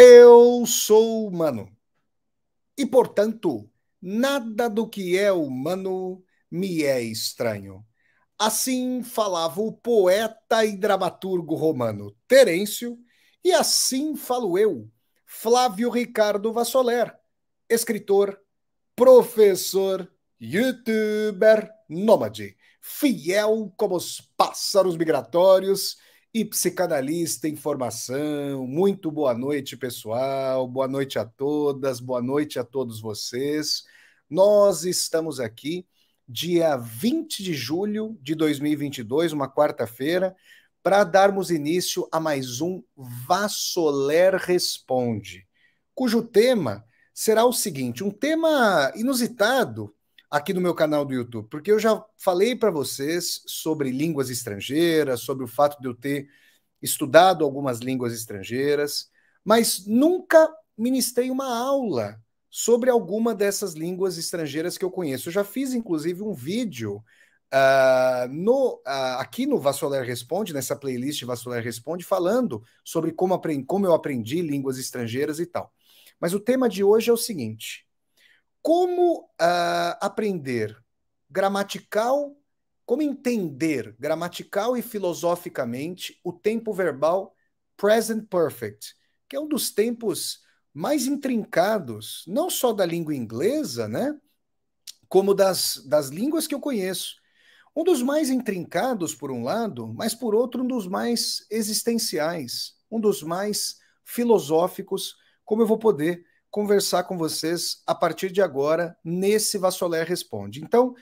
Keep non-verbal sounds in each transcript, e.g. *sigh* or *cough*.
Eu sou humano. E, portanto, nada do que é humano me é estranho. Assim falava o poeta e dramaturgo romano Terêncio, e assim falo eu, Flávio Ricardo Vassoler, escritor, professor, youtuber, nômade, fiel como os pássaros migratórios e psicanalista em formação. Muito boa noite, pessoal. Boa noite a todas, boa noite a todos vocês. Nós estamos aqui dia 20 de julho de 2022, uma quarta-feira, para darmos início a mais um Vassoler Responde, cujo tema será o seguinte, um tema inusitado aqui no meu canal do YouTube, porque eu já falei para vocês sobre línguas estrangeiras, sobre o fato de eu ter estudado algumas línguas estrangeiras, mas nunca ministrei uma aula sobre alguma dessas línguas estrangeiras que eu conheço. Eu já fiz, inclusive, um vídeo uh, no, uh, aqui no Vassoler Responde, nessa playlist Vassoler Responde, falando sobre como, aprendi, como eu aprendi línguas estrangeiras e tal. Mas o tema de hoje é o seguinte: como uh, aprender gramatical, como entender gramatical e filosoficamente o tempo verbal present perfect, que é um dos tempos mais intrincados, não só da língua inglesa, né? Como das, das línguas que eu conheço. Um dos mais intrincados, por um lado, mas por outro, um dos mais existenciais, um dos mais filosóficos, como eu vou poder conversar com vocês a partir de agora nesse Vassoler Responde. Então,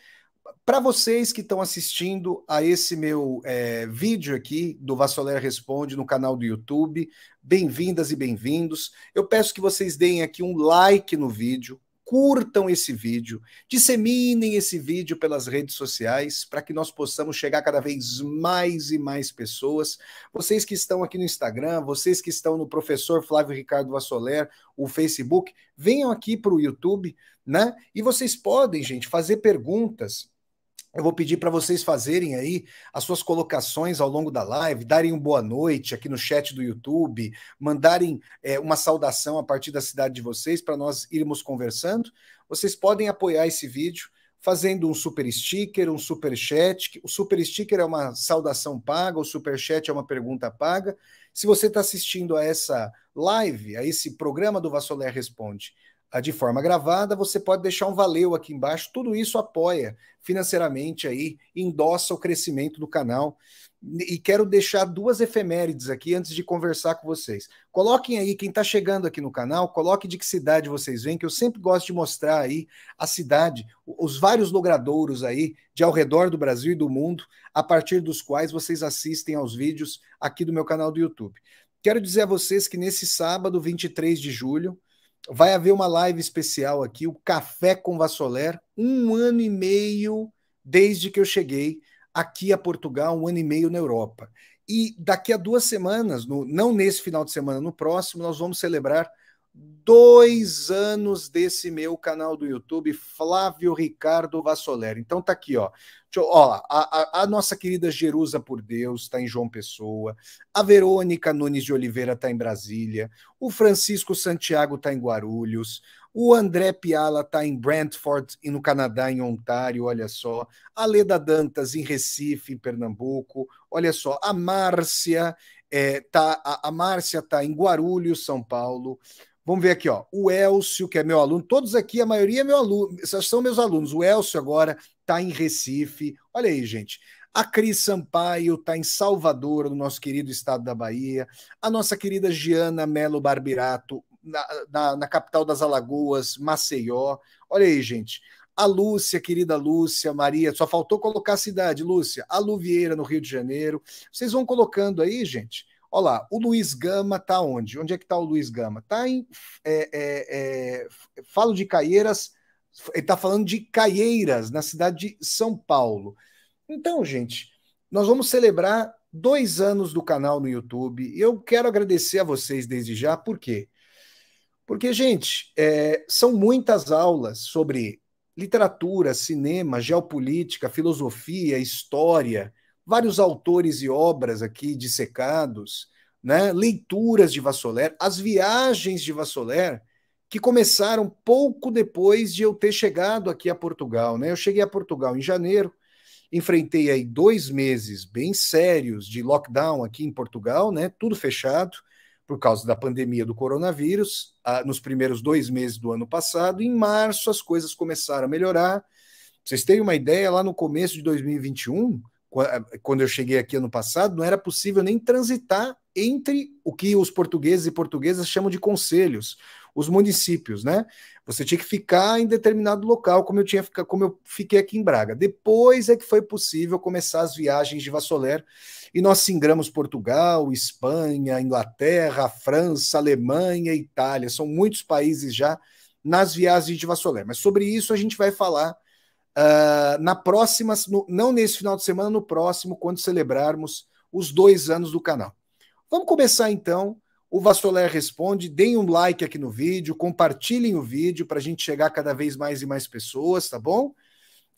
para vocês que estão assistindo a esse meu é, vídeo aqui do Vassoler Responde no canal do YouTube, bem-vindas e bem-vindos. Eu peço que vocês deem aqui um like no vídeo, curtam esse vídeo, disseminem esse vídeo pelas redes sociais para que nós possamos chegar cada vez mais e mais pessoas. Vocês que estão aqui no Instagram, vocês que estão no professor Flávio Ricardo Vassoler, o Facebook, venham aqui para o YouTube, né? E vocês podem, gente, fazer perguntas eu vou pedir para vocês fazerem aí as suas colocações ao longo da live, darem um boa noite aqui no chat do YouTube, mandarem é, uma saudação a partir da cidade de vocês para nós irmos conversando. Vocês podem apoiar esse vídeo fazendo um super sticker, um super chat. O super sticker é uma saudação paga, o super chat é uma pergunta paga. Se você está assistindo a essa live, a esse programa do Vassoler Responde, de forma gravada, você pode deixar um valeu aqui embaixo. Tudo isso apoia financeiramente aí, endossa o crescimento do canal. E quero deixar duas efemérides aqui antes de conversar com vocês. Coloquem aí, quem está chegando aqui no canal, coloque de que cidade vocês vêm, que eu sempre gosto de mostrar aí a cidade, os vários logradouros aí de ao redor do Brasil e do mundo, a partir dos quais vocês assistem aos vídeos aqui do meu canal do YouTube. Quero dizer a vocês que nesse sábado, 23 de julho, vai haver uma live especial aqui, o Café com Vassoler, um ano e meio desde que eu cheguei aqui a Portugal, um ano e meio na Europa. E daqui a duas semanas, no, não nesse final de semana, no próximo, nós vamos celebrar dois anos desse meu canal do YouTube, Flávio Ricardo Vassoler. Então tá aqui, ó. Eu, ó, a, a, nossa querida Jerusa por Deus está em João Pessoa, a Verônica Nunes de Oliveira está em Brasília, o Francisco Santiago está em Guarulhos, o André Piala está em Brantford, no Canadá, em Ontário, olha só. A Leda Dantas em Recife, em Pernambuco, olha só. A Márcia é, tá, a, a Márcia está em Guarulhos, São Paulo. Vamos ver aqui, ó. O Elcio, que é meu aluno, todos aqui, a maioria é meu aluno, são meus alunos. O Elcio agora está em Recife. Olha aí, gente. A Cris Sampaio está em Salvador, no nosso querido estado da Bahia. A nossa querida Giana Melo Barbirato, na, na, na capital das Alagoas, Maceió. Olha aí, gente. A Lúcia, querida Lúcia, Maria, só faltou colocar a cidade, Lúcia. A Lu Vieira, no Rio de Janeiro. Vocês vão colocando aí, gente. Olha lá, o Luiz Gama tá onde? Onde é que tá o Luiz Gama? Tá em. É, é, é, falo de Caieiras, ele tá falando de Caieiras, na cidade de São Paulo. Então, gente, nós vamos celebrar dois anos do canal no YouTube. Eu quero agradecer a vocês desde já, por quê? Porque, gente, é, são muitas aulas sobre literatura, cinema, geopolítica, filosofia, história vários autores e obras aqui dissecados, né? leituras de Vassoler, as viagens de Vassoler, que começaram pouco depois de eu ter chegado aqui a Portugal. Né? Eu cheguei a Portugal em janeiro, enfrentei aí dois meses bem sérios de lockdown aqui em Portugal, né? tudo fechado, por causa da pandemia do coronavírus, nos primeiros dois meses do ano passado. Em março, as coisas começaram a melhorar. vocês têm uma ideia, lá no começo de 2021, eh, quando eu cheguei aqui ano passado, não era possível nem transitar entre o que os portugueses e portuguesas chamam de conselhos, os municípios, né? Você tinha que ficar em determinado local, como eu tinha como eu fiquei aqui em Braga. Depois é que foi possível começar as viagens de Vassoler e nós singramos Portugal, Espanha, Inglaterra, França, Alemanha, Itália. São muitos países já nas viagens de Vassoler. Mas sobre isso a gente vai falar ah, na próxima, no, não nesse final de semana, no próximo, quando celebrarmos os dois anos do canal. Vamos começar então. O Vassolé responde. Deem um like aqui no vídeo, compartilhem o vídeo para a gente chegar cada vez mais e mais pessoas, tá bom?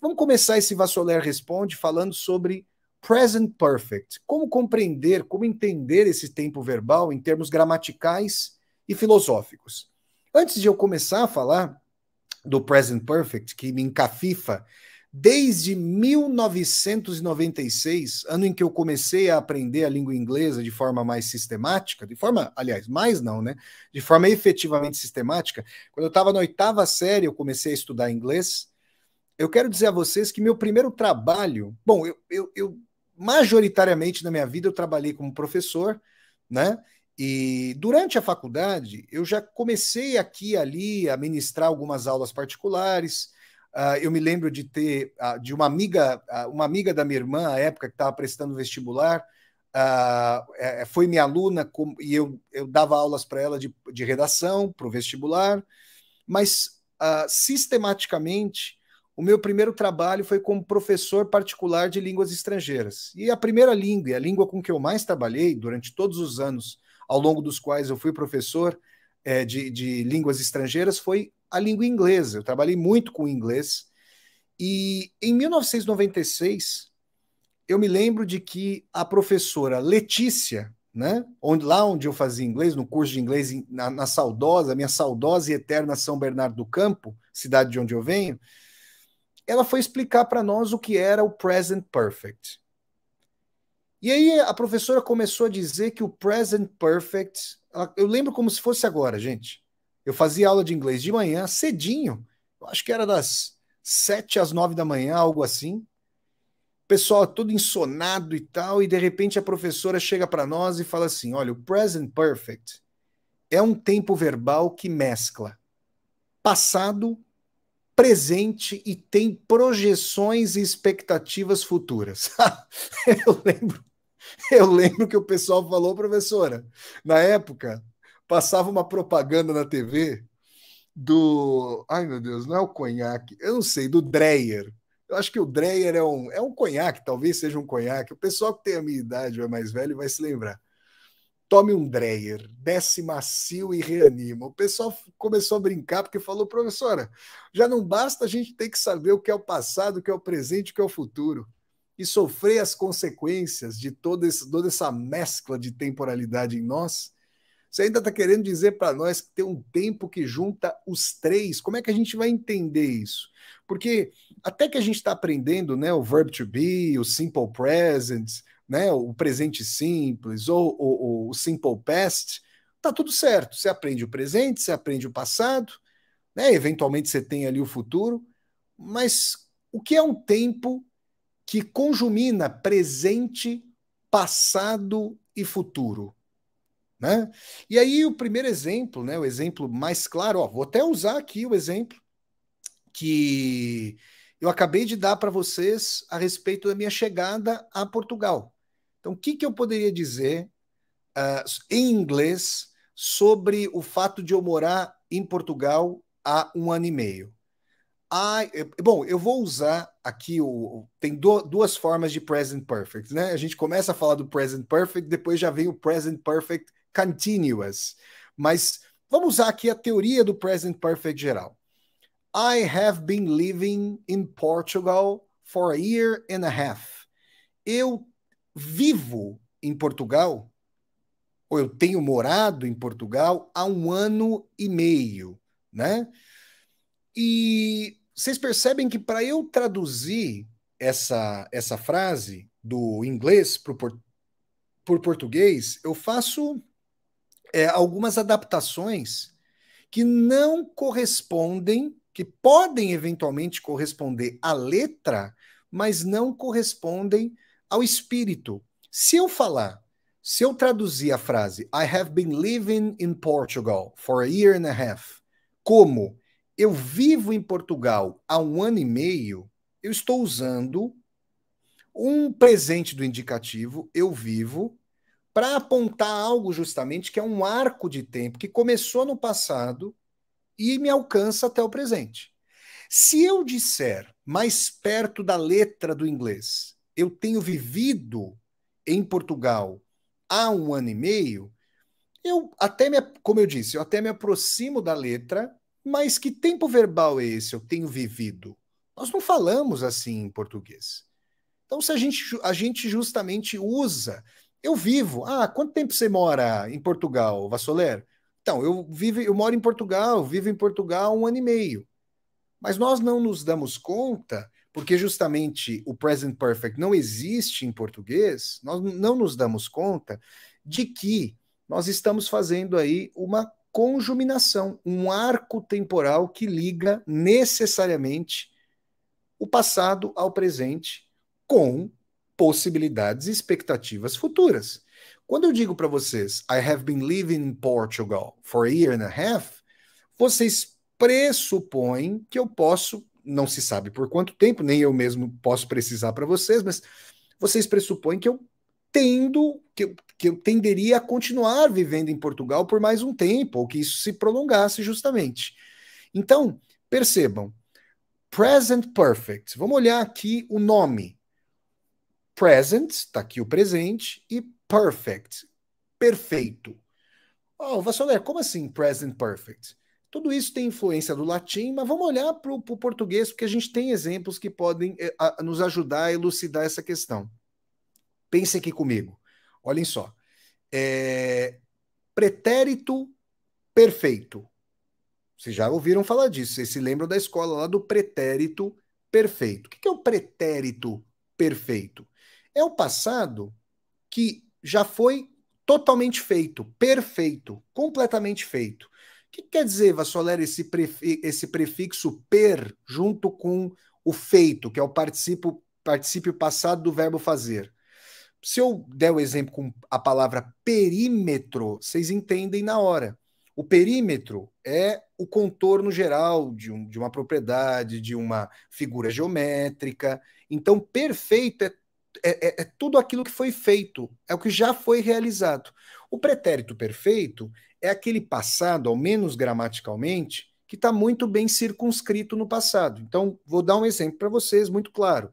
Vamos começar esse Vassolé responde falando sobre present perfect. Como compreender, como entender esse tempo verbal em termos gramaticais e filosóficos. Antes de eu começar a falar, do Present Perfect, que me encafifa, desde 1996, ano em que eu comecei a aprender a língua inglesa de forma mais sistemática, de forma, aliás, mais não, né? De forma efetivamente sistemática. Quando eu estava na oitava série, eu comecei a estudar inglês. Eu quero dizer a vocês que meu primeiro trabalho, bom, eu, eu, eu majoritariamente na minha vida eu trabalhei como professor, né? E durante a faculdade, eu já comecei aqui e ali a ministrar algumas aulas particulares. Uh, eu me lembro de ter uh, de uma amiga, uh, uma amiga da minha irmã, à época que estava prestando vestibular, é, é, foi minha aluna com, e eu, eu dava aulas para ela de, de redação para o vestibular, mas sistematicamente o meu primeiro trabalho foi como professor particular de línguas estrangeiras. E a primeira língua, a língua com que eu mais trabalhei durante todos os anos ao longo dos quais eu fui professor é, de, de línguas estrangeiras, foi a língua inglesa. Eu trabalhei muito com inglês. E em 1996, eu me lembro de que a professora Letícia, né, onde, lá onde eu fazia inglês, no curso de inglês na, na saudosa, minha saudosa e eterna São Bernardo do Campo, cidade de onde eu venho, ela foi explicar para nós o que era o present perfect. E aí a professora começou a dizer que o present perfect, eu lembro como se fosse agora, gente. Eu fazia aula de inglês de manhã, cedinho. Eu acho que era das sete às nove da manhã, algo assim. Pessoal todo ensonado e tal, e de repente a professora chega para nós e fala assim: "Olha, o present perfect é um tempo verbal que mescla passado, presente e tem projeções e expectativas futuras. *laughs* eu lembro *laughs* Eu lembro que o pessoal falou, professora, na época passava uma propaganda na TV do. Ai meu Deus, não é o conhaque, eu não sei, do Dreyer. Eu acho que o Dreyer é um, é um conhaque, talvez seja um conhaque. O pessoal que tem a minha idade ou é mais velho vai se lembrar. Tome um Dreyer, desce macio e reanima. O pessoal começou a brincar porque falou, professora, já não basta a gente ter que saber o que é o passado, o que é o presente, o que é o futuro e sofrer as consequências de esse, toda essa mescla de temporalidade em nós, você ainda está querendo dizer para nós que tem um tempo que junta os três? Como é que a gente vai entender isso? Porque até que a gente está aprendendo né, o verb to be, o simple present, né, o presente simples, ou, ou, ou o simple past, tá tudo certo. Você aprende o presente, você aprende o passado, né, eventualmente você tem ali o futuro, mas o que é um tempo que conjumina presente, passado e futuro. Né? E aí o primeiro exemplo, né, o exemplo mais claro, ó, vou até usar aqui o exemplo que eu acabei de dar para vocês a respeito da minha chegada a Portugal. Então, o que, que eu poderia dizer uh, em inglês sobre o fato de eu morar em Portugal há um ano e meio? Ah, bom, eu vou usar aqui o. Tem do, duas formas de present perfect, né? A gente começa a falar do present perfect, depois já vem o present perfect continuous. Mas vamos usar aqui a teoria do present perfect geral. I have been living in Portugal for a year and a half. Eu vivo em Portugal, ou eu tenho morado em Portugal há um ano e meio, né? E vocês percebem que para eu traduzir essa, essa frase do inglês para o por, por português, eu faço é, algumas adaptações que não correspondem, que podem eventualmente corresponder à letra, mas não correspondem ao espírito. Se eu falar, se eu traduzir a frase I have been living in Portugal for a year and a half, como eu vivo em Portugal há um ano e meio, eu estou usando um presente do indicativo, eu vivo, para apontar algo justamente que é um arco de tempo que começou no passado e me alcança até o presente. Se eu disser mais perto da letra do inglês, eu tenho vivido em Portugal há um ano e meio, eu até me, como eu disse, eu até me aproximo da letra mas que tempo verbal é esse? Eu tenho vivido. Nós não falamos assim em português. Então, se a gente, a gente justamente usa, eu vivo. Ah, quanto tempo você mora em Portugal, Vassoler? Então, eu vivo, eu moro em Portugal, vivo em Portugal um ano e meio. Mas nós não nos damos conta, porque justamente o present perfect não existe em português, nós não nos damos conta de que nós estamos fazendo aí uma conjuminação, um arco temporal que liga necessariamente o passado ao presente com possibilidades e expectativas futuras. Quando eu digo para vocês, I have been living in Portugal for a year and a half, vocês pressupõem que eu posso, não se sabe por quanto tempo, nem eu mesmo posso precisar para vocês, mas vocês pressupõem que eu tendo, que que eu tenderia a continuar vivendo em Portugal por mais um tempo, ou que isso se prolongasse justamente. Então, percebam, present perfect. Vamos olhar aqui o nome. Present, está aqui o presente, e perfect, perfeito. Oh, Vassoler, como assim present perfect? Tudo isso tem influência do latim, mas vamos olhar para o português, porque a gente tem exemplos que podem eh, a, nos ajudar a elucidar essa questão. Pense aqui comigo. Olhem só. É... Pretérito perfeito. Vocês já ouviram falar disso, vocês se lembram da escola lá do pretérito perfeito. O que é o pretérito perfeito? É o passado que já foi totalmente feito, perfeito, completamente feito. O que quer dizer, Vassolera, esse, prefi esse prefixo per junto com o feito, que é o particípio, particípio passado do verbo fazer? Se eu der o exemplo com a palavra perímetro, vocês entendem na hora. O perímetro é o contorno geral de, um, de uma propriedade, de uma figura geométrica. Então, perfeito é, é, é, é tudo aquilo que foi feito, é o que já foi realizado. O pretérito perfeito é aquele passado, ao menos gramaticalmente, que está muito bem circunscrito no passado. Então, vou dar um exemplo para vocês muito claro.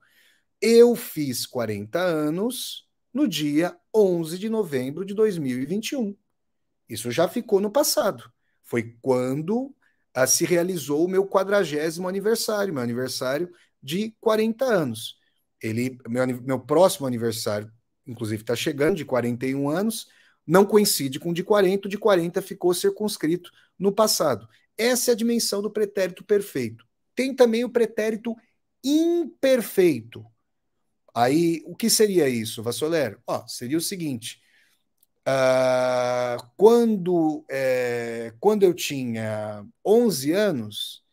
Eu fiz 40 anos no dia 11 de novembro de 2021. Isso já ficou no passado. Foi quando ah, se realizou o meu quadragésimo aniversário, meu aniversário de 40 anos. Ele, meu, meu próximo aniversário, inclusive, está chegando de 41 anos, não coincide com o de 40, o de 40 ficou circunscrito no passado. Essa é a dimensão do pretérito perfeito. Tem também o pretérito imperfeito. Aí, o que seria isso, Vassolero? Ó, seria o seguinte: uh, quando, é, quando eu tinha 11 anos,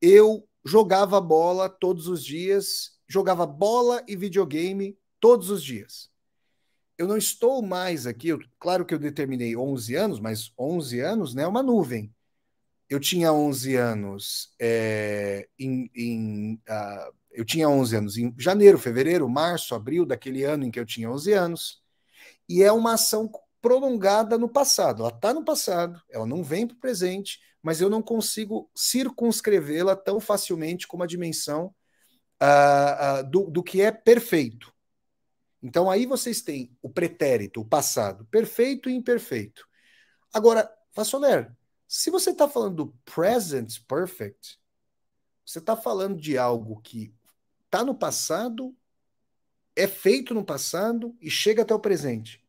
eu jogava bola todos os dias, jogava bola e videogame todos os dias. Eu não estou mais aqui, eu, claro que eu determinei 11 anos, mas 11 anos né, é uma nuvem. Eu tinha 11 anos é, em, em uh, eu tinha 11 anos em janeiro, fevereiro, março, abril daquele ano em que eu tinha 11 anos. E é uma ação prolongada no passado. Ela está no passado, ela não vem para o presente, mas eu não consigo circunscrevê-la tão facilmente como a dimensão uh, uh, do, do que é perfeito. Então aí vocês têm o pretérito, o passado, perfeito e imperfeito. Agora, Fassoler, se você está falando do present perfect, você está falando de algo que está no passado, é feito no passado e chega até o presente.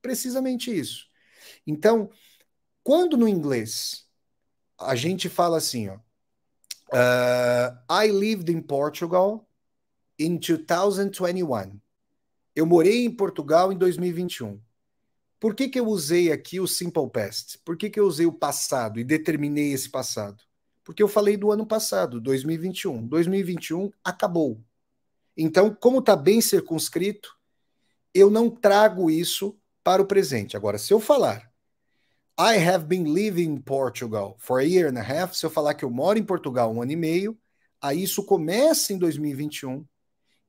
Precisamente isso. Então, quando no inglês a gente fala assim, ó, uh, I lived in Portugal in 2021. Eu morei em Portugal em 2021. Por que, que eu usei aqui o simple past? Por que, que eu usei o passado e determinei esse passado? Porque eu falei do ano passado, 2021. 2021 acabou. Então, como está bem circunscrito, eu não trago isso para o presente. Agora, se eu falar, I have been living in Portugal for a year and a half, se eu falar que eu moro em Portugal um ano e meio, aí isso começa em 2021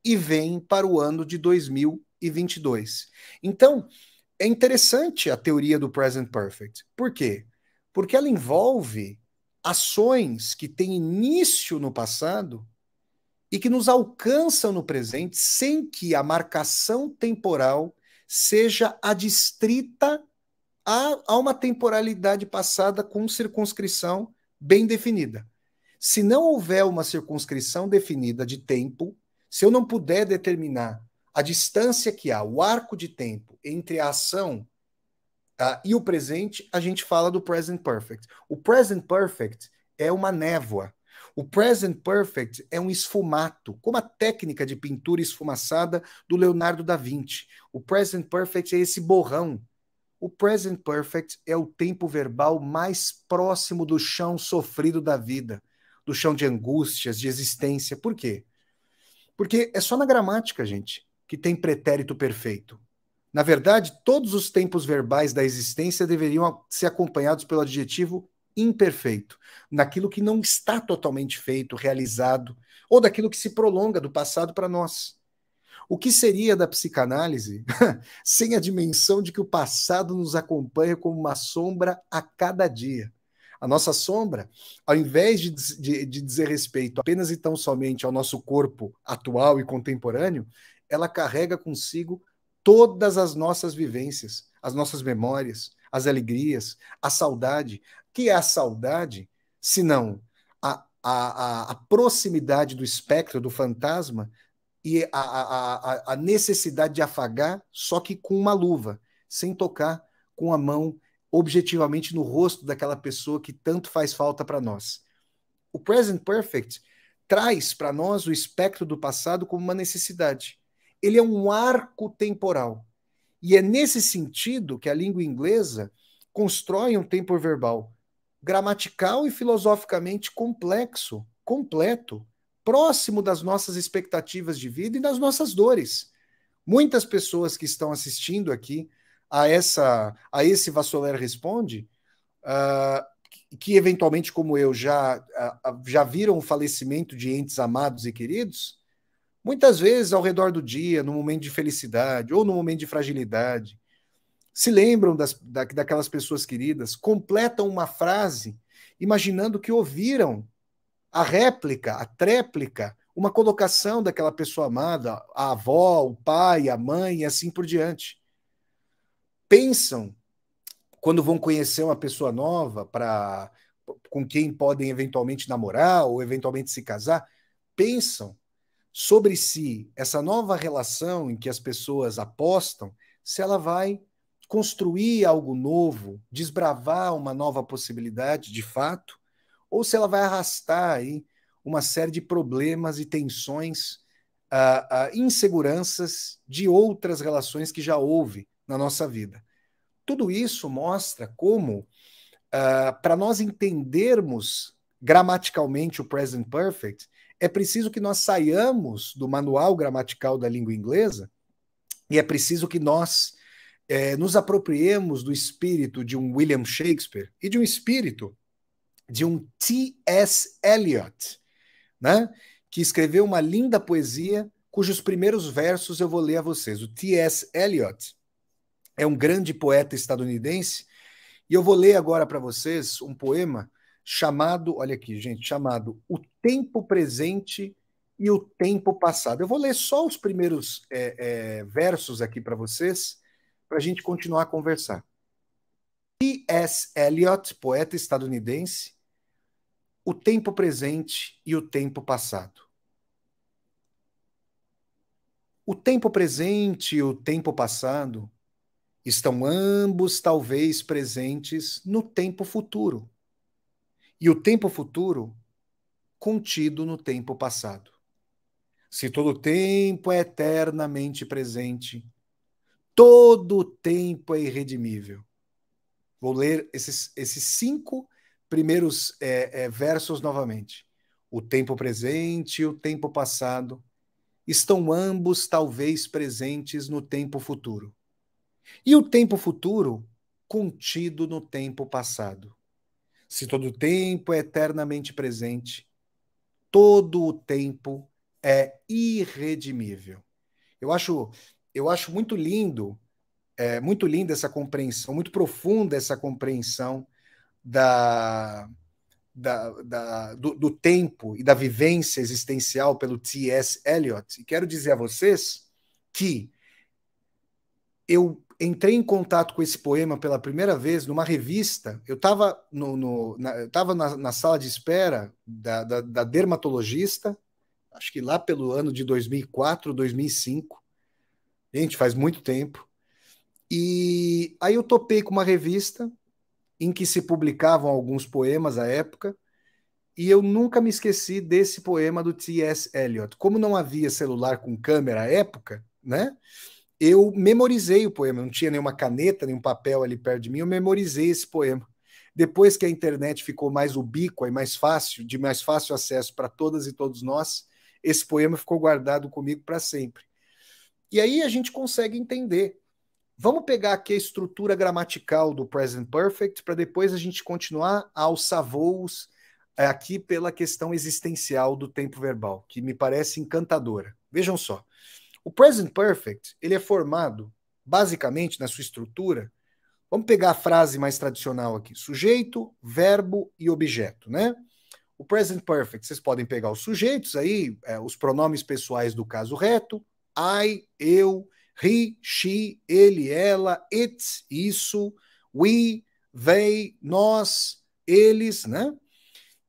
e vem para o ano de 2022. Então, é interessante a teoria do present perfect. Por quê? Porque ela envolve ações que têm início no passado e que nos alcançam no presente sem que a marcação temporal seja adstrita a, a uma temporalidade passada com circunscrição bem definida. Se não houver uma circunscrição definida de tempo, se eu não puder determinar a distância que há, o arco de tempo entre a ação Tá? E o presente, a gente fala do present perfect. O present perfect é uma névoa. O present perfect é um esfumato, como a técnica de pintura esfumaçada do Leonardo da Vinci. O present perfect é esse borrão. O present perfect é o tempo verbal mais próximo do chão sofrido da vida, do chão de angústias, de existência. Por quê? Porque é só na gramática, gente, que tem pretérito perfeito. Na verdade, todos os tempos verbais da existência deveriam ser acompanhados pelo adjetivo imperfeito, naquilo que não está totalmente feito, realizado, ou daquilo que se prolonga do passado para nós. O que seria da psicanálise *laughs* sem a dimensão de que o passado nos acompanha como uma sombra a cada dia? A nossa sombra, ao invés de, de, de dizer respeito apenas e tão somente ao nosso corpo atual e contemporâneo, ela carrega consigo todas as nossas vivências, as nossas memórias, as alegrias, a saudade. O que é a saudade, senão a, a, a, proximidade do espectro, do fantasma, e a, a, a necessidade de afagar, só que com uma luva, sem tocar com a mão objetivamente no rosto daquela pessoa que tanto faz falta para nós. O present perfect traz para nós o espectro do passado como uma necessidade ele é um arco temporal. E é nesse sentido que a língua inglesa constrói um tempo verbal gramatical e filosoficamente complexo, completo, próximo das nossas expectativas de vida e das nossas dores. Muitas pessoas que estão assistindo aqui a essa a esse Vassoler responde uh, que eventualmente como eu já ah, ah, já viram o falecimento de entes amados e queridos Muitas vezes ao redor do dia, no momento de felicidade ou no momento de fragilidade, se lembram das, da, daquelas pessoas queridas, completam uma frase imaginando que ouviram a réplica, a tréplica, uma colocação daquela pessoa amada, a avó, o pai, a mãe e assim por diante. Pensam quando vão conhecer uma pessoa nova para com quem podem eventualmente namorar ou eventualmente se casar, pensam sobre si, essa nova relação em que as pessoas apostam, se ela vai construir algo novo, desbravar uma nova possibilidade de fato, ou se ela vai arrastar aí uma série de problemas e tensões, uh, uh, inseguranças de outras relações que já houve na nossa vida. Tudo isso mostra como, uh, ah, para nós entendermos gramaticalmente o present perfect, é preciso que nós saiamos do manual gramatical da língua inglesa e é preciso que nós é, nos apropriemos do espírito de um William Shakespeare e de um espírito de um T.S. Eliot, né? que escreveu uma linda poesia cujos primeiros versos eu vou ler a vocês. O T.S. Eliot é um grande poeta estadunidense e eu vou ler agora para vocês um poema chamado, olha aqui, gente, chamado O Tempo Presente e o Tempo Passado. Eu vou ler só os primeiros é, é, versos aqui para vocês, para a gente continuar a conversar. T.S. Eliot, poeta estadunidense, O Tempo Presente e o Tempo Passado. O tempo presente e o tempo passado estão ambos talvez presentes no tempo futuro e o tempo futuro contido no tempo passado. Se todo tempo é eternamente presente, todo tempo é irredimível. Vou ler esses, esses cinco primeiros é, é, versos novamente. O tempo presente e o tempo passado estão ambos talvez presentes no tempo futuro. E o tempo futuro contido no tempo passado. Se todo o tempo é eternamente presente, todo o tempo é irredimível. Eu acho, eu acho muito lindo, é, muito linda essa compreensão, muito profunda essa compreensão da, da, da do, do, tempo e da vivência existencial pelo T.S. Eliot. E quero dizer a vocês que eu, entrei em contato com esse poema pela primeira vez numa revista. Eu estava no, no, na, eu na, na sala de espera da, da, da, dermatologista, acho que lá pelo ano de 2004, 2005. Gente, faz muito tempo. E aí eu topei com uma revista em que se publicavam alguns poemas à época, e eu nunca me esqueci desse poema do T.S. Eliot. Como não havia celular com câmera à época, né? eu memorizei o poema, não tinha nenhuma caneta, nenhum papel ali perto de mim, eu memorizei esse poema. Depois que a internet ficou mais ubíqua e mais fácil, de mais fácil acesso para todas e todos nós, esse poema ficou guardado comigo para sempre. E aí a gente consegue entender. Vamos pegar aqui a estrutura gramatical do present perfect para depois a gente continuar aos savous é, aqui pela questão existencial do tempo verbal, que me parece encantadora. Vejam só. O present perfect, ele é formado basicamente na sua estrutura, vamos pegar a frase mais tradicional aqui, sujeito, verbo e objeto, né? O present perfect, vocês podem pegar os sujeitos aí, é, os pronomes pessoais do caso reto, I, eu, he, she, ele, ela, it, isso, we, they, nós, eles, né?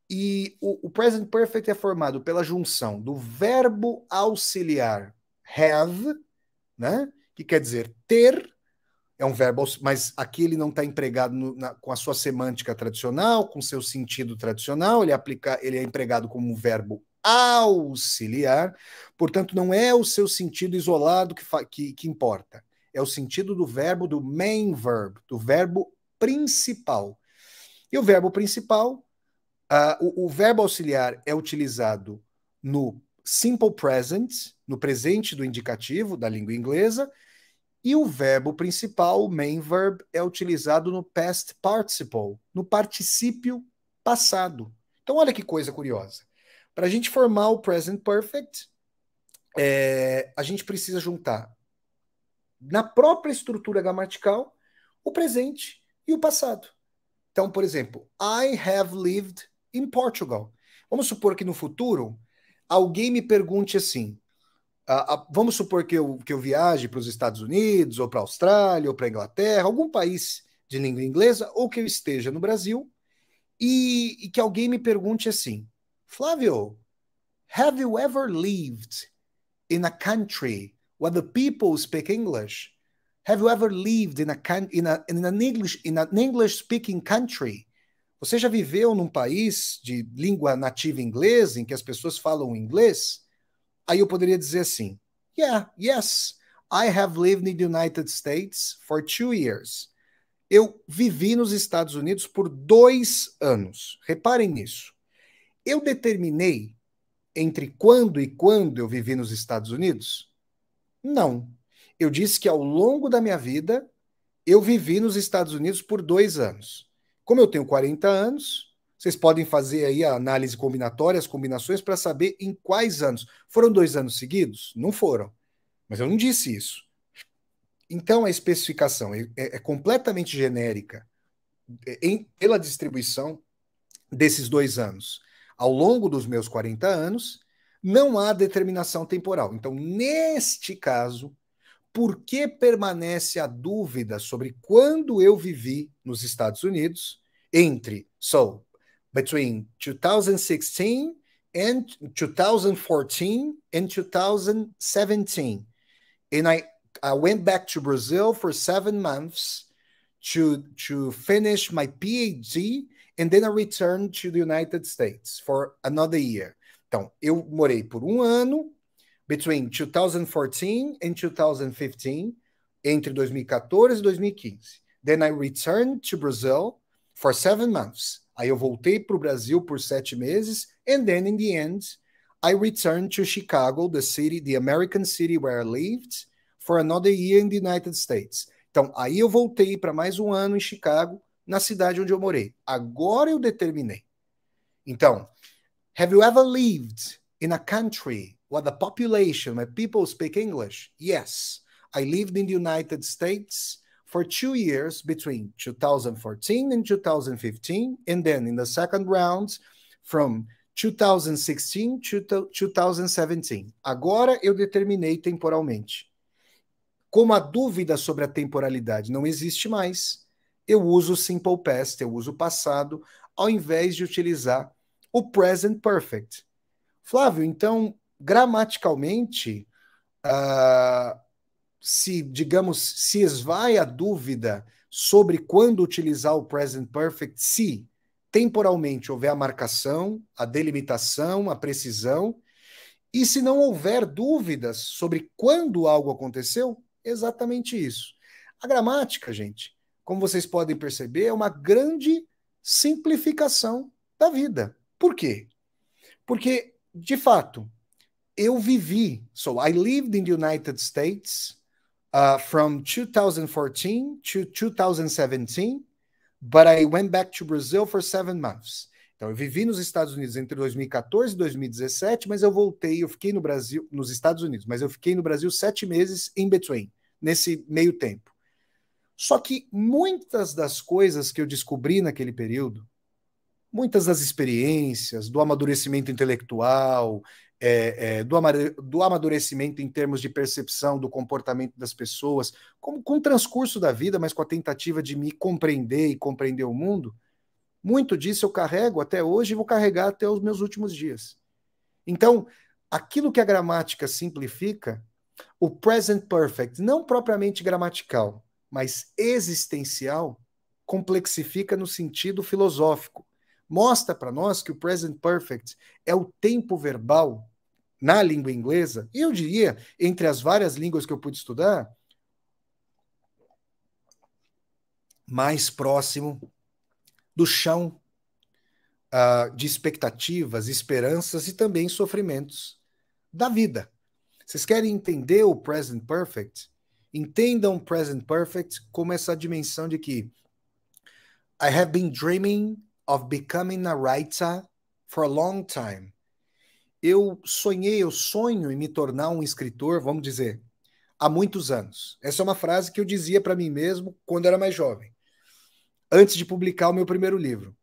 E o, o present perfect é formado pela junção do verbo auxiliar have, né? que quer dizer ter, é um verbo, mas aqui ele não está empregado no, na, com a sua semântica tradicional, com seu sentido tradicional, ele, aplica, ele é empregado como um verbo auxiliar, portanto, não é o seu sentido isolado que, que, que importa, é o sentido do verbo, do main verb, do verbo principal. E o verbo principal, uh, o, o verbo auxiliar é utilizado no simple present, no presente do indicativo da língua inglesa, e o verbo principal, o main verb, é utilizado no past participle, no particípio passado. Então, olha que coisa curiosa. Para a gente formar o present perfect, é, a gente precisa juntar na própria estrutura gramatical o presente e o passado. Então, por exemplo, I have lived in Portugal. Vamos supor que no futuro alguém me pergunte assim, ah, ah, vamos supor que eu, que eu viaje para os Estados Unidos, ou para a Austrália, ou para a Inglaterra, algum país de língua inglesa, ou que eu esteja no Brasil, e, e que alguém me pergunte assim, Flávio, have you ever lived in a country where the people speak English? Have you ever lived in a, in a, in an English in an English speaking country você já viveu num país de língua nativa inglesa em que as pessoas falam inglês? Aí eu poderia dizer assim: Yeah, yes, I have lived in the United States for two years. Eu vivi nos Estados Unidos por dois anos. Reparem nisso. Eu determinei entre quando e quando eu vivi nos Estados Unidos? Não. Eu disse que ao longo da minha vida eu vivi nos Estados Unidos por dois anos. Como eu tenho 40 anos, vocês podem fazer aí a análise combinatória, as combinações, para saber em quais anos. Foram dois anos seguidos? Não foram. Mas eu não disse isso. Então a especificação é, é, é completamente genérica é, em, pela distribuição desses dois anos. Ao longo dos meus 40 anos, não há determinação temporal. Então, neste caso, por que permanece a dúvida sobre quando eu vivi nos Estados Unidos entre so between 2016 and 2014 and 2017 and I I went back to Brazil for seven months to to finish my PhD and then I returned to the United States for another year. Então, eu morei por um ano, between 2014 and 2015, entre 2014 e 2015. Then I returned to Brazil for seven months. Aí eu voltei para o Brasil por sete meses. And then in the end, I returned to Chicago, the city, the American city where I lived, for another year in the United States. Então, aí eu voltei para mais um ano em Chicago, na cidade onde eu morei. Agora eu determinei. Então, have you ever lived in a country What the population, my people speak English? Yes. I lived in the United States for two years between 2014 and 2015. And then in the second round, from 2016 to 2017. Agora eu determinei temporalmente. Como a dúvida sobre a temporalidade não existe mais, eu uso o simple past, eu uso o passado, ao invés de utilizar o present perfect. Flávio, então gramaticalmente uh, se, digamos, se esvai a dúvida sobre quando utilizar o present perfect se temporalmente houver a marcação, a delimitação, a precisão, e se não houver dúvidas sobre quando algo aconteceu, exatamente isso. A gramática, gente, como vocês podem perceber, é uma grande simplificação da vida. Por quê? Porque, de fato, eu vivi. So I lived in the United States uh, from 2014 to 2017, but I went back to Brazil for seven months. Então eu vivi nos Estados Unidos entre 2014 e 2017, mas eu voltei, eu fiquei no Brasil, nos Estados Unidos, mas eu fiquei no Brasil sete meses in between, nesse meio tempo. Só que muitas das coisas que eu descobri naquele período, muitas das experiências, do amadurecimento intelectual, é, é, do, do, amadurecimento em termos de percepção do comportamento das pessoas, como com o transcurso da vida, mas com a tentativa de me compreender e compreender o mundo, muito disso eu carrego até hoje e vou carregar até os meus últimos dias. Então, aquilo que a gramática simplifica, o present perfect, não propriamente gramatical, mas existencial, complexifica no sentido filosófico mostra para nós que o present perfect é o tempo verbal na língua inglesa, eu diria, entre as várias línguas que eu pude estudar, mais próximo do chão uh, de expectativas, esperanças e também sofrimentos da vida. Vocês querem entender o present perfect? Entendam o present perfect como essa dimensão de que I have been dreaming of becoming a writer for a long time eu sonhei, eu sonho em me tornar um escritor, vamos dizer, há muitos anos. Essa é uma frase que eu dizia para mim mesmo quando era mais jovem, antes de publicar o meu primeiro livro.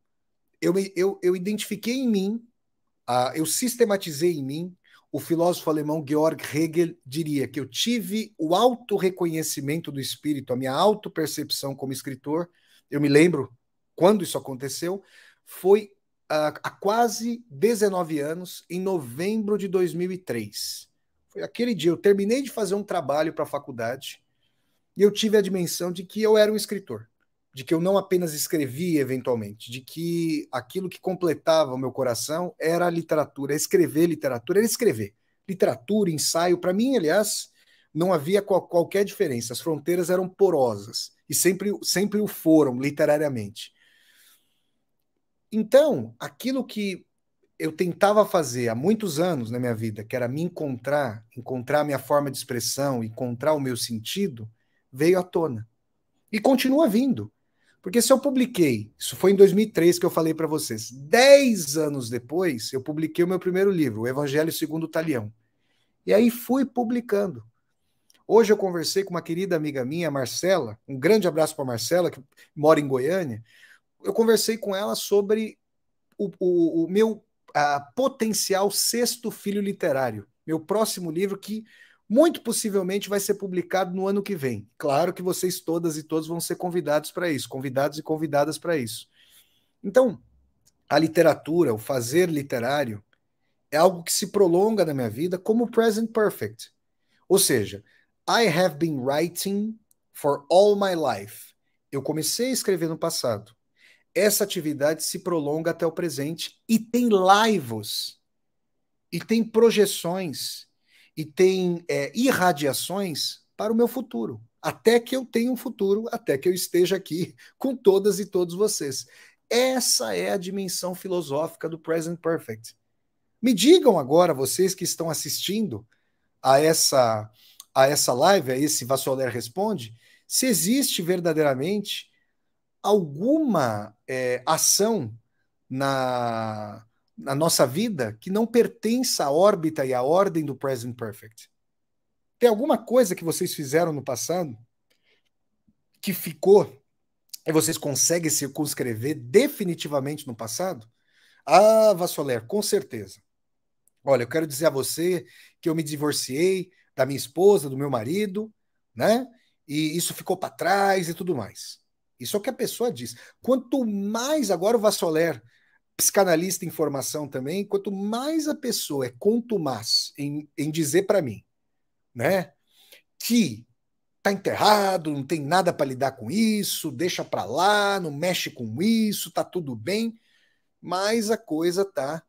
Eu, eu, eu identifiquei em mim, eu sistematizei em mim, o filósofo alemão Georg Hegel diria que eu tive o auto-reconhecimento do espírito, a minha auto-percepção como escritor. Eu me lembro quando isso aconteceu, foi há quase 19 anos, em novembro de 2003. Foi aquele dia. Eu terminei de fazer um trabalho para a faculdade e eu tive a dimensão de que eu era um escritor, de que eu não apenas escrevia eventualmente, de que aquilo que completava o meu coração era a literatura, escrever literatura, era escrever. Literatura, ensaio, para mim, aliás, não havia qual, qualquer diferença. As fronteiras eram porosas e sempre, sempre o foram, literariamente. Então, aquilo que eu tentava fazer há muitos anos na minha vida, que era me encontrar, encontrar a minha forma de expressão, encontrar o meu sentido, veio à tona. E continua vindo. Porque se eu publiquei, isso foi em 2003 que eu falei para vocês, dez anos depois, eu publiquei o meu primeiro livro, O Evangelho segundo o Talião. E aí fui publicando. Hoje eu conversei com uma querida amiga minha, Marcela, um grande abraço para Marcela, que mora em Goiânia eu conversei com ela sobre o, o, o meu a, potencial sexto filho literário, meu próximo livro que muito possivelmente vai ser publicado no ano que vem. Claro que vocês todas e todos vão ser convidados para isso, convidados e convidadas para isso. Então, a literatura, o fazer literário, é algo que se prolonga na minha vida como o present perfect. Ou seja, I have been writing for all my life. Eu comecei a escrever no passado essa atividade se prolonga até o presente e tem laivos, e tem projeções, e tem é, irradiações para o meu futuro, até que eu tenha um futuro, até que eu esteja aqui *laughs* com todas e todos vocês. Essa é a dimensão filosófica do Present Perfect. Me digam agora, vocês que estão assistindo a essa a essa live, a esse Vassoler Responde, se existe verdadeiramente alguma é, ação na, na nossa vida que não pertença à órbita e à ordem do present perfect? Tem alguma coisa que vocês fizeram no passado que ficou e vocês conseguem circunscrever definitivamente no passado? Ah, Vassoler, com certeza. Olha, eu quero dizer a você que eu me divorciei da minha esposa, do meu marido, né? E isso ficou para trás e tudo mais. Isso é o que a pessoa diz. Quanto mais, agora o Vassoler, psicanalista em formação também, quanto mais a pessoa é contumaz em, em dizer para mim, né, que tá enterrado, não tem nada para lidar com isso, deixa para lá, não mexe com isso, tá tudo bem, mas a coisa tá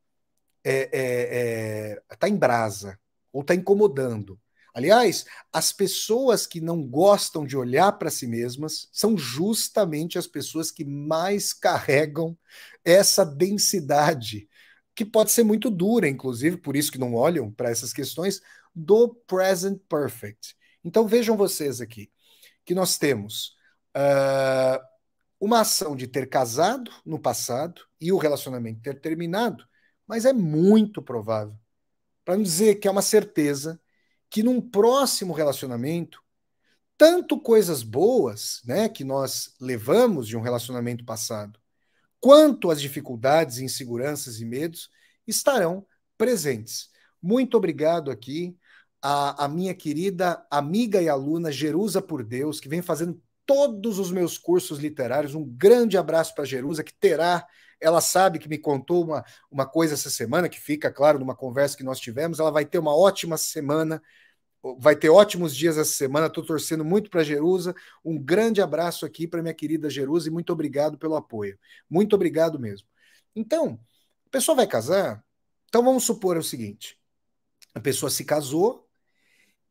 é, é, é, tá em brasa ou tá incomodando. Aliás, as pessoas que não gostam de olhar para si mesmas são justamente as pessoas que mais carregam essa densidade, que pode ser muito dura, inclusive, por isso que não olham para essas questões, do present perfect. Então vejam vocês aqui que nós temos uh, uma ação de ter casado no passado e o relacionamento ter terminado, mas é muito provável, para não dizer que é uma certeza que num próximo relacionamento, tanto coisas boas, né, que nós levamos de um relacionamento passado, quanto as dificuldades, inseguranças e medos estarão presentes. Muito obrigado aqui à, à minha querida amiga e aluna Jerusa por Deus, que vem fazendo todos os meus cursos literários. Um grande abraço para Jerusa, que terá ela sabe que me contou uma, uma coisa essa semana, que fica claro numa conversa que nós tivemos. Ela vai ter uma ótima semana, vai ter ótimos dias essa semana. Estou torcendo muito para Jerusa. Um grande abraço aqui para minha querida Jerusa e muito obrigado pelo apoio. Muito obrigado mesmo. Então, a pessoa vai casar. Então vamos supor o seguinte: a pessoa se casou,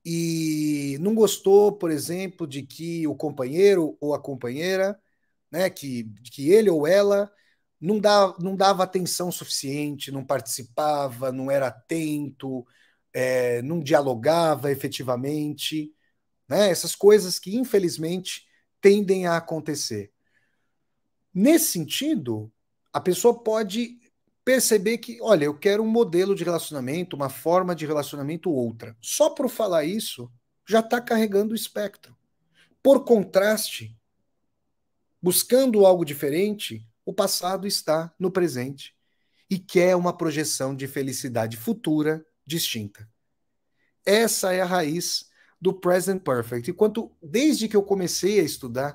e não gostou, por exemplo, de que o companheiro ou a companheira, né, que, que ele ou ela não dava, não dava atenção suficiente, não participava, não era atento, é, não dialogava efetivamente. Né? Essas coisas que, infelizmente, tendem a acontecer. Nesse sentido, a pessoa pode perceber que, olha, eu quero um modelo de relacionamento, uma forma de relacionamento outra. Só por falar isso, já está carregando o espectro. Por contraste, buscando algo diferente, o passado está no presente e quer uma projeção de felicidade futura distinta. Essa é a raiz do present perfect. Enquanto desde que eu comecei a estudar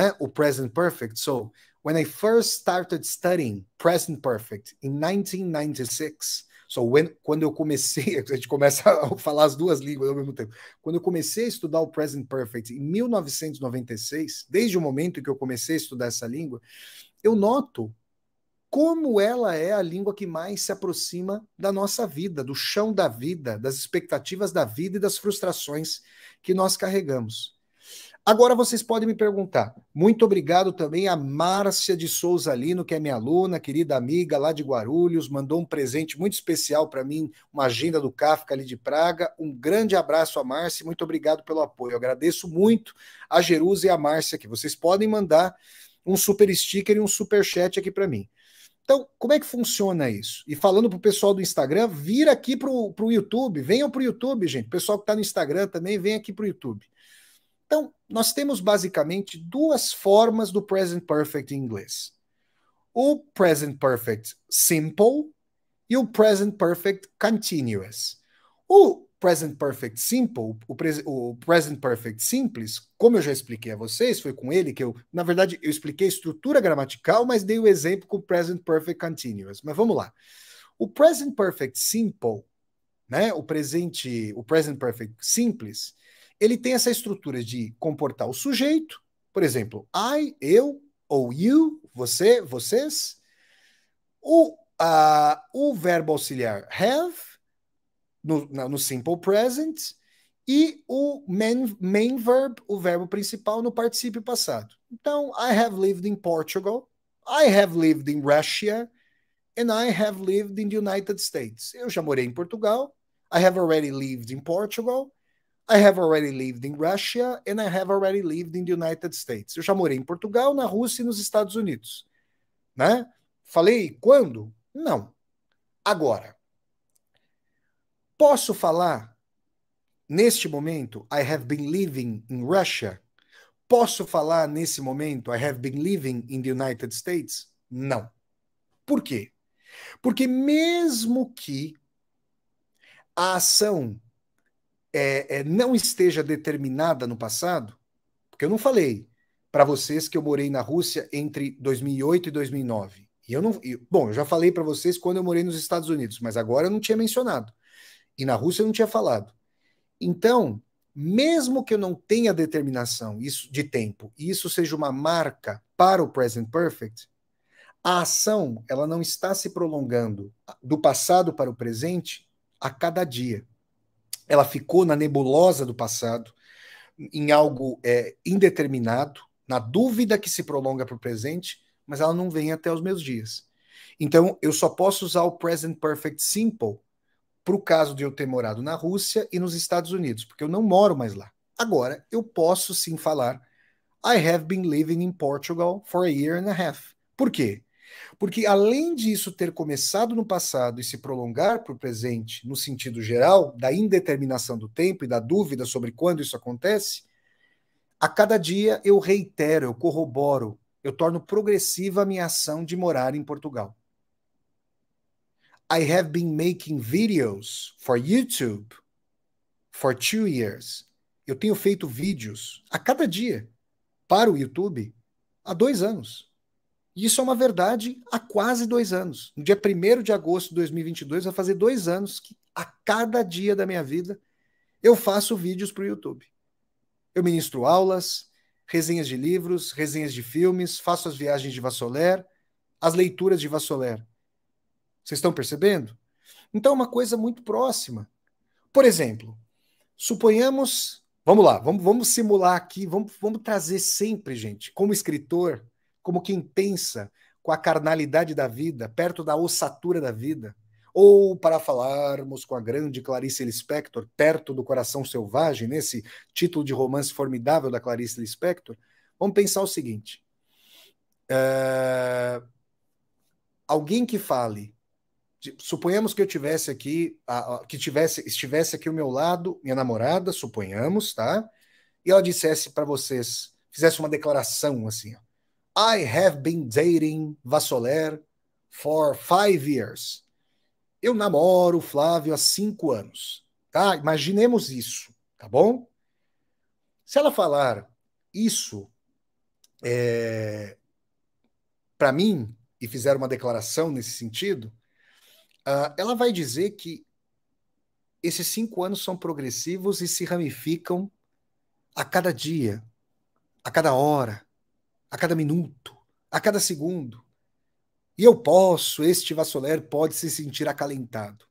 né, o present perfect, so when I first started studying present perfect in 1996, so when, quando eu comecei, *laughs* a gente começa a falar as duas línguas ao mesmo tempo. Quando eu comecei a estudar o present perfect em 1996, desde o momento que eu comecei a estudar essa língua, eu noto como ela é a língua que mais se aproxima da nossa vida, do chão da vida, das expectativas da vida e das frustrações que nós carregamos. Agora vocês podem me perguntar. Muito obrigado também a Márcia de Souza Lino, que é minha aluna, querida amiga lá de Guarulhos, mandou um presente muito especial para mim, uma agenda do Kafka ali de Praga. Um grande abraço a Márcia e muito obrigado pelo apoio. Eu agradeço muito a Jerusa e a Márcia que vocês podem mandar um super sticker e um super chat aqui para mim. Então, como é que funciona isso? E falando para o pessoal do Instagram, vira aqui para o YouTube, venham para o YouTube, gente. O pessoal que está no Instagram também, vem aqui para o YouTube. Então, nós temos basicamente duas formas do present perfect em inglês: o present perfect simple e o present perfect continuous. O present perfect simple, o, pre o, present perfect simples, como eu já expliquei a vocês, foi com ele que eu, na verdade, eu expliquei a estrutura gramatical, mas dei o exemplo com o present perfect continuous. Mas vamos lá. O present perfect simple, né, o presente, o present perfect simples, ele tem essa estrutura de comportar o sujeito, por exemplo, I, eu, ou you, você, vocês. O, uh, o verbo auxiliar have no, no simple present e o main, main verb, o verbo principal, no particípio passado. Então, I have lived in Portugal, I have lived in Russia, and I have lived in the United States. Eu já morei em Portugal, I have already lived in Portugal, I have already lived in Russia, and I have already lived in the United States. Eu já morei em Portugal, na Rússia e nos Estados Unidos. Né? Falei quando? Não. Agora. Posso falar, neste momento, I have been living in Russia? Posso falar, nesse momento, I have been living in the United States? Não. Por quê? Porque, mesmo que a ação é, é, não esteja determinada no passado, porque eu não falei para vocês que eu morei na Rússia entre 2008 e 2009. E eu não, e, bom, eu já falei para vocês quando eu morei nos Estados Unidos, mas agora eu não tinha mencionado. E na Rússia eu não tinha falado. Então, mesmo que eu não tenha determinação isso de tempo, e isso seja uma marca para o present perfect, a ação ela não está se prolongando do passado para o presente a cada dia. Ela ficou na nebulosa do passado, em algo é, indeterminado, na dúvida que se prolonga para o presente, mas ela não vem até os meus dias. Então, eu só posso usar o present perfect simple para o caso de eu ter morado na Rússia e nos Estados Unidos, porque eu não moro mais lá. Agora, eu posso sim falar I have been living in Portugal for a year and a half. Por quê? Porque além disso ter começado no passado e se prolongar para o presente, no sentido geral, da indeterminação do tempo e da dúvida sobre quando isso acontece, a cada dia eu reitero, eu corroboro, eu torno progressiva a minha ação de morar em Portugal. I have been making videos for YouTube for two years. Eu tenho feito vídeos a cada dia para o YouTube há dois anos. E isso é uma verdade há quase dois anos. No dia 1 de agosto de 2022, vai fazer dois anos que a cada dia da minha vida eu faço vídeos para o YouTube. Eu ministro aulas, resenhas de livros, resenhas de filmes, faço as viagens de Vassoler, as leituras de Vassoler. Vocês estão percebendo? Então, é uma coisa muito próxima. Por exemplo, suponhamos. Vamos lá, vamos, vamos simular aqui, vamos, vamos trazer sempre, gente, como escritor, como quem pensa com a carnalidade da vida, perto da ossatura da vida, ou para falarmos com a grande Clarice Lispector, perto do coração selvagem, nesse título de romance formidável da Clarice Lispector, vamos pensar o seguinte: eh, alguém que fale suponhamos que eu tivesse aqui, que tivesse, estivesse aqui ao meu lado, minha namorada, suponhamos, tá? E ela dissesse para vocês, fizesse uma declaração assim: I have been dating Vassoler for five years. Eu namoro Flávio há cinco anos, tá? Imaginemos isso, tá bom? Se ela falar isso é, eh, para mim e fizer uma declaração nesse sentido, Uh, ela vai dizer que esses cinco anos são progressivos e se ramificam a cada dia, a cada hora, a cada minuto, a cada segundo. E eu posso, este vassoler pode se sentir acalentado.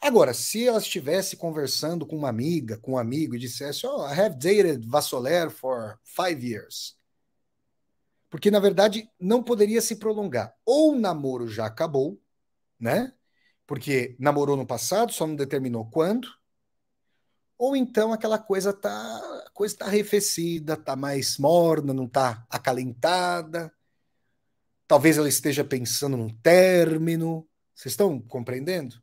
Agora, se ela estivesse conversando com uma amiga, com um amigo, e dissesse, oh, I have dated Vassoler for five years. Porque, na verdade, não poderia se prolongar. Ou o namoro já acabou, né? porque namorou no passado, só não determinou quando, ou então aquela coisa tá, a coisa tá arrefecida, tá mais morna, não tá acalentada. Talvez ela esteja pensando num término. Vocês estão compreendendo?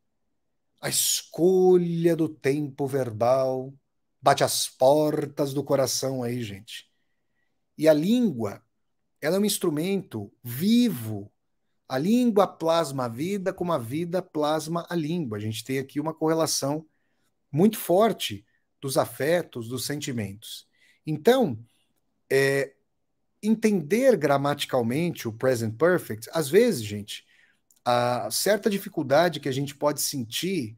A escolha do tempo verbal bate as portas do coração aí, gente. E a língua, ela é um instrumento vivo a língua plasma a vida, como a vida plasma a língua. A gente tem aqui uma correlação muito forte dos afetos, dos sentimentos. Então, é, entender gramaticalmente o present perfect, às vezes, gente, a certa dificuldade que a gente pode sentir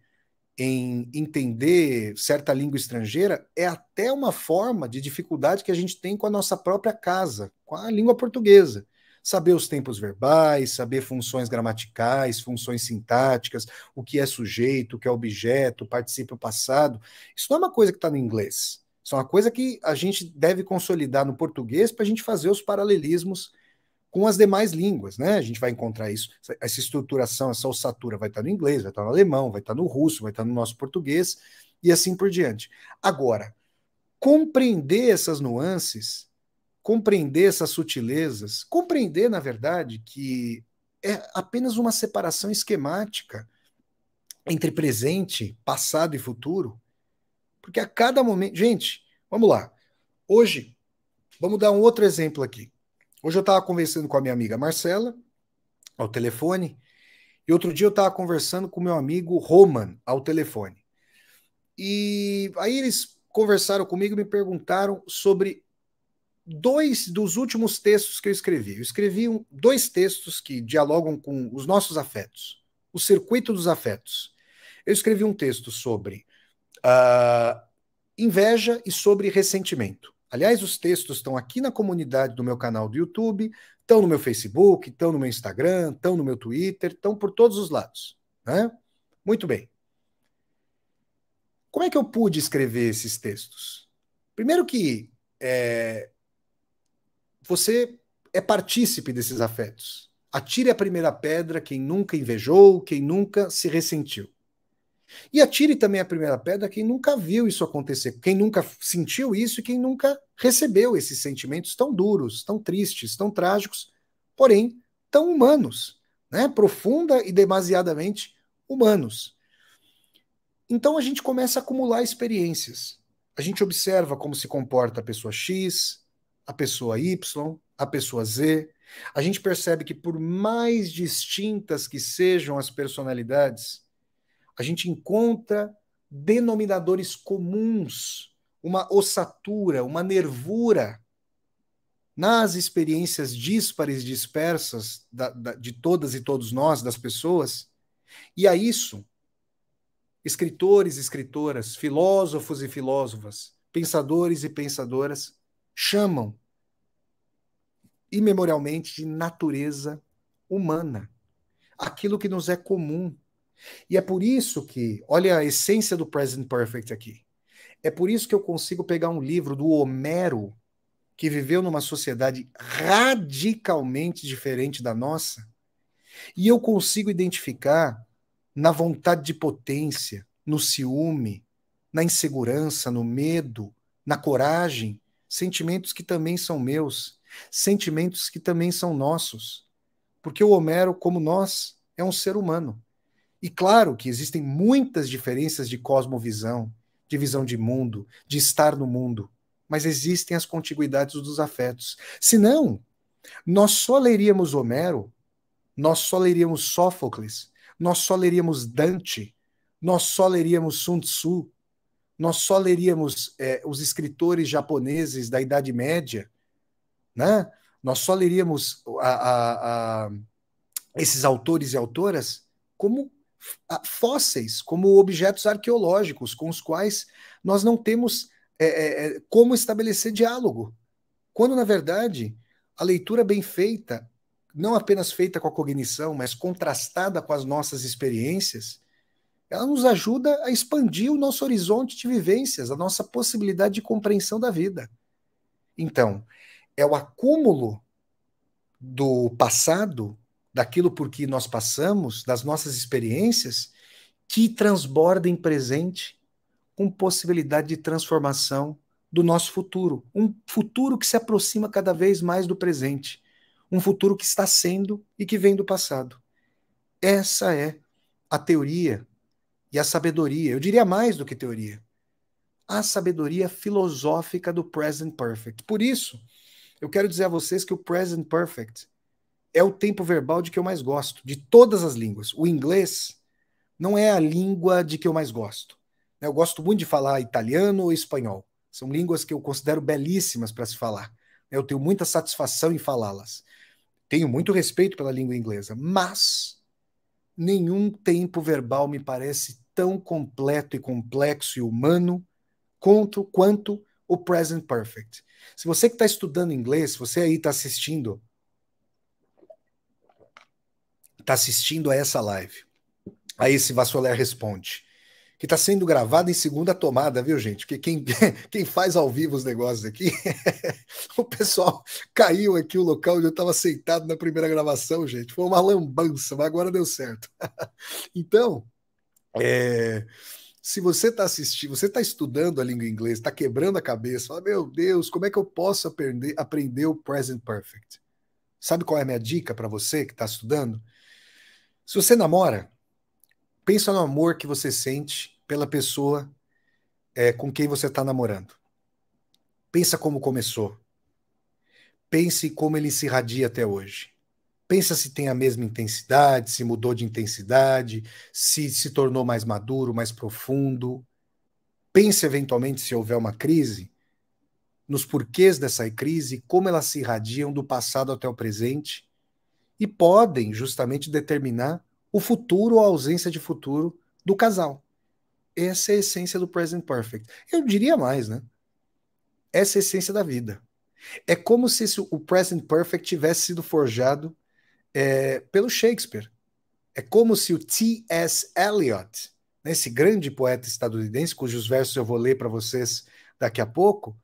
em entender certa língua estrangeira é até uma forma de dificuldade que a gente tem com a nossa própria casa, com a língua portuguesa. Saber os tempos verbais, saber funções gramaticais, funções sintáticas, o que é sujeito, o que é objeto, participio passado. Isso não é uma coisa que está no inglês. Isso é uma coisa que a gente deve consolidar no português para a gente fazer os paralelismos com as demais línguas, né? A gente vai encontrar isso, essa estruturação, essa ossatura vai estar tá no inglês, vai estar tá no alemão, vai estar tá no russo, vai estar no nosso português e assim por diante. Agora, compreender essas nuances compreender essas sutilezas, compreender, na verdade, que é apenas uma separação esquemática entre presente, passado e futuro, porque a cada momento. Gente, vamos lá. Hoje, vamos dar um outro exemplo aqui. Hoje eu estava conversando com a minha amiga Marcela, ao telefone, e outro dia eu estava conversando com meu amigo Roman, ao telefone. E aí eles conversaram comigo e me perguntaram sobre dois dos últimos textos que eu escrevi. Eu escrevi um, dois textos que dialogam com os nossos afetos, o circuito dos afetos. Eu escrevi um texto sobre uh, inveja e sobre ressentimento. Aliás, os textos estão aqui na comunidade do meu canal do YouTube, estão no meu Facebook, estão no meu Instagram, estão no meu Twitter, estão por todos os lados. Né? Muito bem. Como é que eu pude escrever esses textos? Primeiro que é, você é partícipe desses afetos. Atire a primeira pedra quem nunca invejou, quem nunca se ressentiu. E atire também a primeira pedra quem nunca viu isso acontecer, quem nunca sentiu isso e quem nunca recebeu esses sentimentos tão duros, tão tristes, tão trágicos, porém tão humanos, né? profunda e demasiadamente humanos. Então a gente começa a acumular experiências. A gente observa como se comporta a pessoa X, a pessoa Y, a pessoa Z. A gente percebe que, por mais distintas que sejam as personalidades, a gente encontra denominadores comuns, uma ossatura, uma nervura nas experiências díspares, dispersas da, da, de todas e todos nós, das pessoas. E a isso, escritores e escritoras, filósofos e filósofas, pensadores e pensadoras chamam imemorialmente de natureza humana, aquilo que nos é comum. E é por isso que, olha a essência do present perfect aqui. É por isso que eu consigo pegar um livro do Homero, que viveu numa sociedade radicalmente diferente da nossa, e eu consigo identificar na vontade de potência, no ciúme, na insegurança, no medo, na coragem, sentimentos que também são meus, sentimentos que também são nossos. Porque o Homero, como nós, é um ser humano. E claro que existem muitas diferenças de cosmovisão, de visão de mundo, de estar no mundo, mas existem as contiguidades dos afetos. Senão, nós só leríamos Homero, nós só leríamos Sófocles, nós só leríamos Dante, nós só leríamos Sun Tzu, nós só leríamos é, os escritores japoneses da Idade Média, né? nós só leríamos a, a, a esses autores e autoras como fósseis, como objetos arqueológicos com os quais nós não temos é, é, é, como estabelecer diálogo. Quando, na verdade, a leitura bem feita, não apenas feita com a cognição, mas contrastada com as nossas experiências, ela nos ajuda a expandir o nosso horizonte de vivências, a nossa possibilidade de compreensão da vida. Então, é o acúmulo do passado, daquilo por que nós passamos, das nossas experiências, que transborda em presente com possibilidade de transformação do nosso futuro. Um futuro que se aproxima cada vez mais do presente. Um futuro que está sendo e que vem do passado. Essa é a teoria e a sabedoria, eu diria mais do que teoria, a sabedoria filosófica do present perfect. Por isso, eu quero dizer a vocês que o present perfect é o tempo verbal de que eu mais gosto, de todas as línguas. O inglês não é a língua de que eu mais gosto. Eu gosto muito de falar italiano ou espanhol. São línguas que eu considero belíssimas para se falar. Eu tenho muita satisfação em falá-las. Tenho muito respeito pela língua inglesa, mas nenhum tempo verbal me parece tão completo e complexo e humano quanto, quanto o present perfect. Se você que está estudando inglês, você aí está assistindo, está assistindo a essa live, a esse Vassoler Responde, que está sendo gravado em segunda tomada, viu, gente? Porque quem, *laughs* quem faz ao vivo os negócios aqui, *laughs* o pessoal caiu aqui o local onde eu estava sentado na primeira gravação, gente. Foi uma lambança, mas agora deu certo. *laughs* então, é, se você está assistindo, você está estudando a língua inglesa, está quebrando a cabeça, fala, meu Deus, como é que eu posso aprender, aprender o present perfect? Sabe qual é a minha dica para você que está estudando? Se você namora, pensa no amor que você sente pela pessoa é, com quem você está namorando. Pensa como começou. Pense como ele se irradia até hoje. Pensa se tem a mesma intensidade, se mudou de intensidade, se se tornou mais maduro, mais profundo. Pensa eventualmente se houver uma crise, nos porquês dessa crise, como elas se irradiam do passado até o presente e podem justamente determinar o futuro ou a ausência de futuro do casal. Essa é a essência do present perfect. Eu diria mais, né? Essa é a essência da vida. É como se o present perfect tivesse sido forjado é, pelo Shakespeare. É como se o T.S. Eliot, né, esse grande poeta estadunidense, cujos versos eu vou ler para vocês daqui a pouco,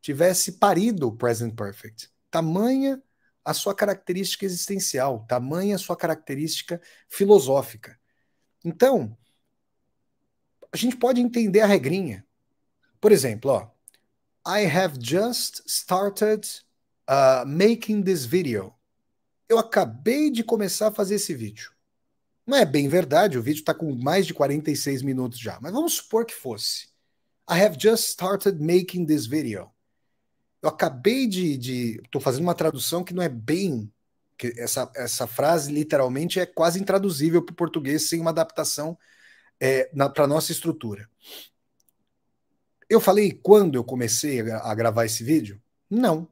tivesse parido o Present Perfect. Tamanha a sua característica existencial, tamanha a sua característica filosófica. Então, a gente pode entender a regrinha. Por exemplo, ó, I have just started uh, making this video eu acabei de começar a fazer esse vídeo. Não é bem verdade, o vídeo está com mais de 46 minutos já, mas vamos supor que fosse. I have just started making this video. Eu acabei de. Estou fazendo uma tradução que não é bem. que Essa, essa frase literalmente é quase intraduzível para o português sem uma adaptação é, para nossa estrutura. Eu falei quando eu comecei a, a gravar esse vídeo? Não.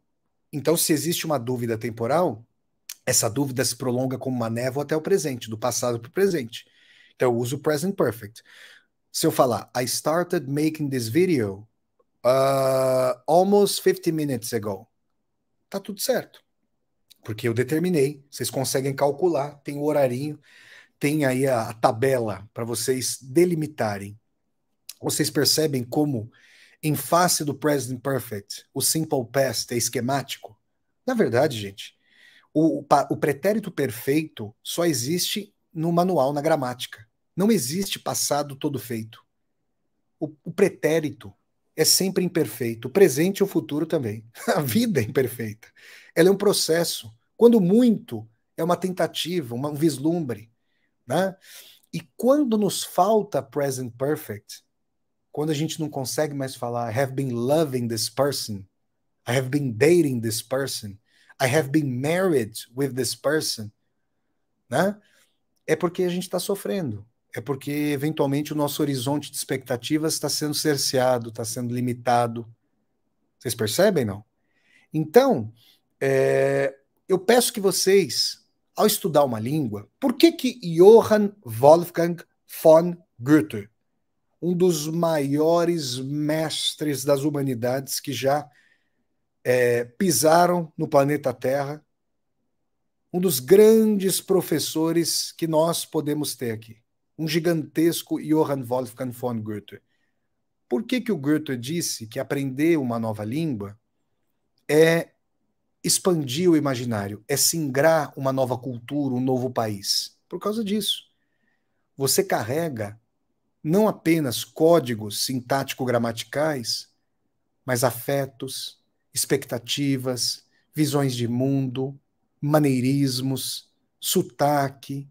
Então, se existe uma dúvida temporal, essa dúvida se prolonga como uma névoa até o presente, do passado para o presente. Então eu uso o present perfect. Se eu falar I started making this video uh, almost 50 minutes ago, tá tudo certo. Porque eu determinei, vocês conseguem calcular, tem o horarinho, tem aí a, a tabela para vocês delimitarem. Vocês percebem como, em face do present perfect, o simple past é esquemático? Na verdade, gente, o, o pretérito perfeito só existe no manual, na gramática. Não existe passado todo feito. O, o pretérito é sempre imperfeito. O presente e o futuro também. *laughs* A vida é imperfeita. Ela é um processo. Quando muito, é uma tentativa, um vislumbre. Né? E quando nos falta present perfect, quando a gente não consegue mais falar, I have been loving this person, I have been dating this person, I have been married with this person, né? É porque a gente está sofrendo. É porque, eventualmente, o nosso horizonte de expectativas está sendo cerceado, está sendo limitado. Vocês percebem, não? Então, é, eu peço que vocês, ao estudar uma língua, por que que Johann Wolfgang von Goethe, um dos maiores mestres das humanidades que já é, pisaram no planeta Terra, um dos grandes professores que nós podemos ter aqui, um gigantesco Johann Wolfgang von Goethe. Por que, que o Goethe disse que aprender uma nova língua é expandir o imaginário, é singrar uma nova cultura, um novo país? Por causa disso. Você carrega não apenas códigos sintático-gramaticais, mas afetos, expectativas, visões de mundo, maneirismos, sotaque.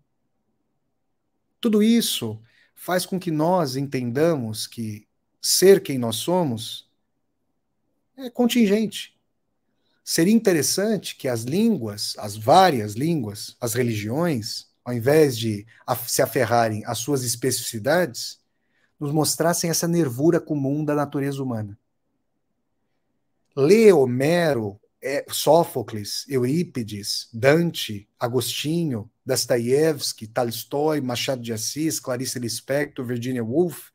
Tudo isso faz com que nós entendamos que ser quem nós somos é contingente. Seria interessante que as línguas, as várias línguas, as religiões, ao invés de se aferrarem às suas especificidades, nos mostrassem essa nervura comum da natureza humana. Ler Homero, é, Sófocles, Eurípides, Dante, Agostinho, Dostoiévski, Tolstói, Machado de Assis, Clarice Lispector, Virginia Woolf,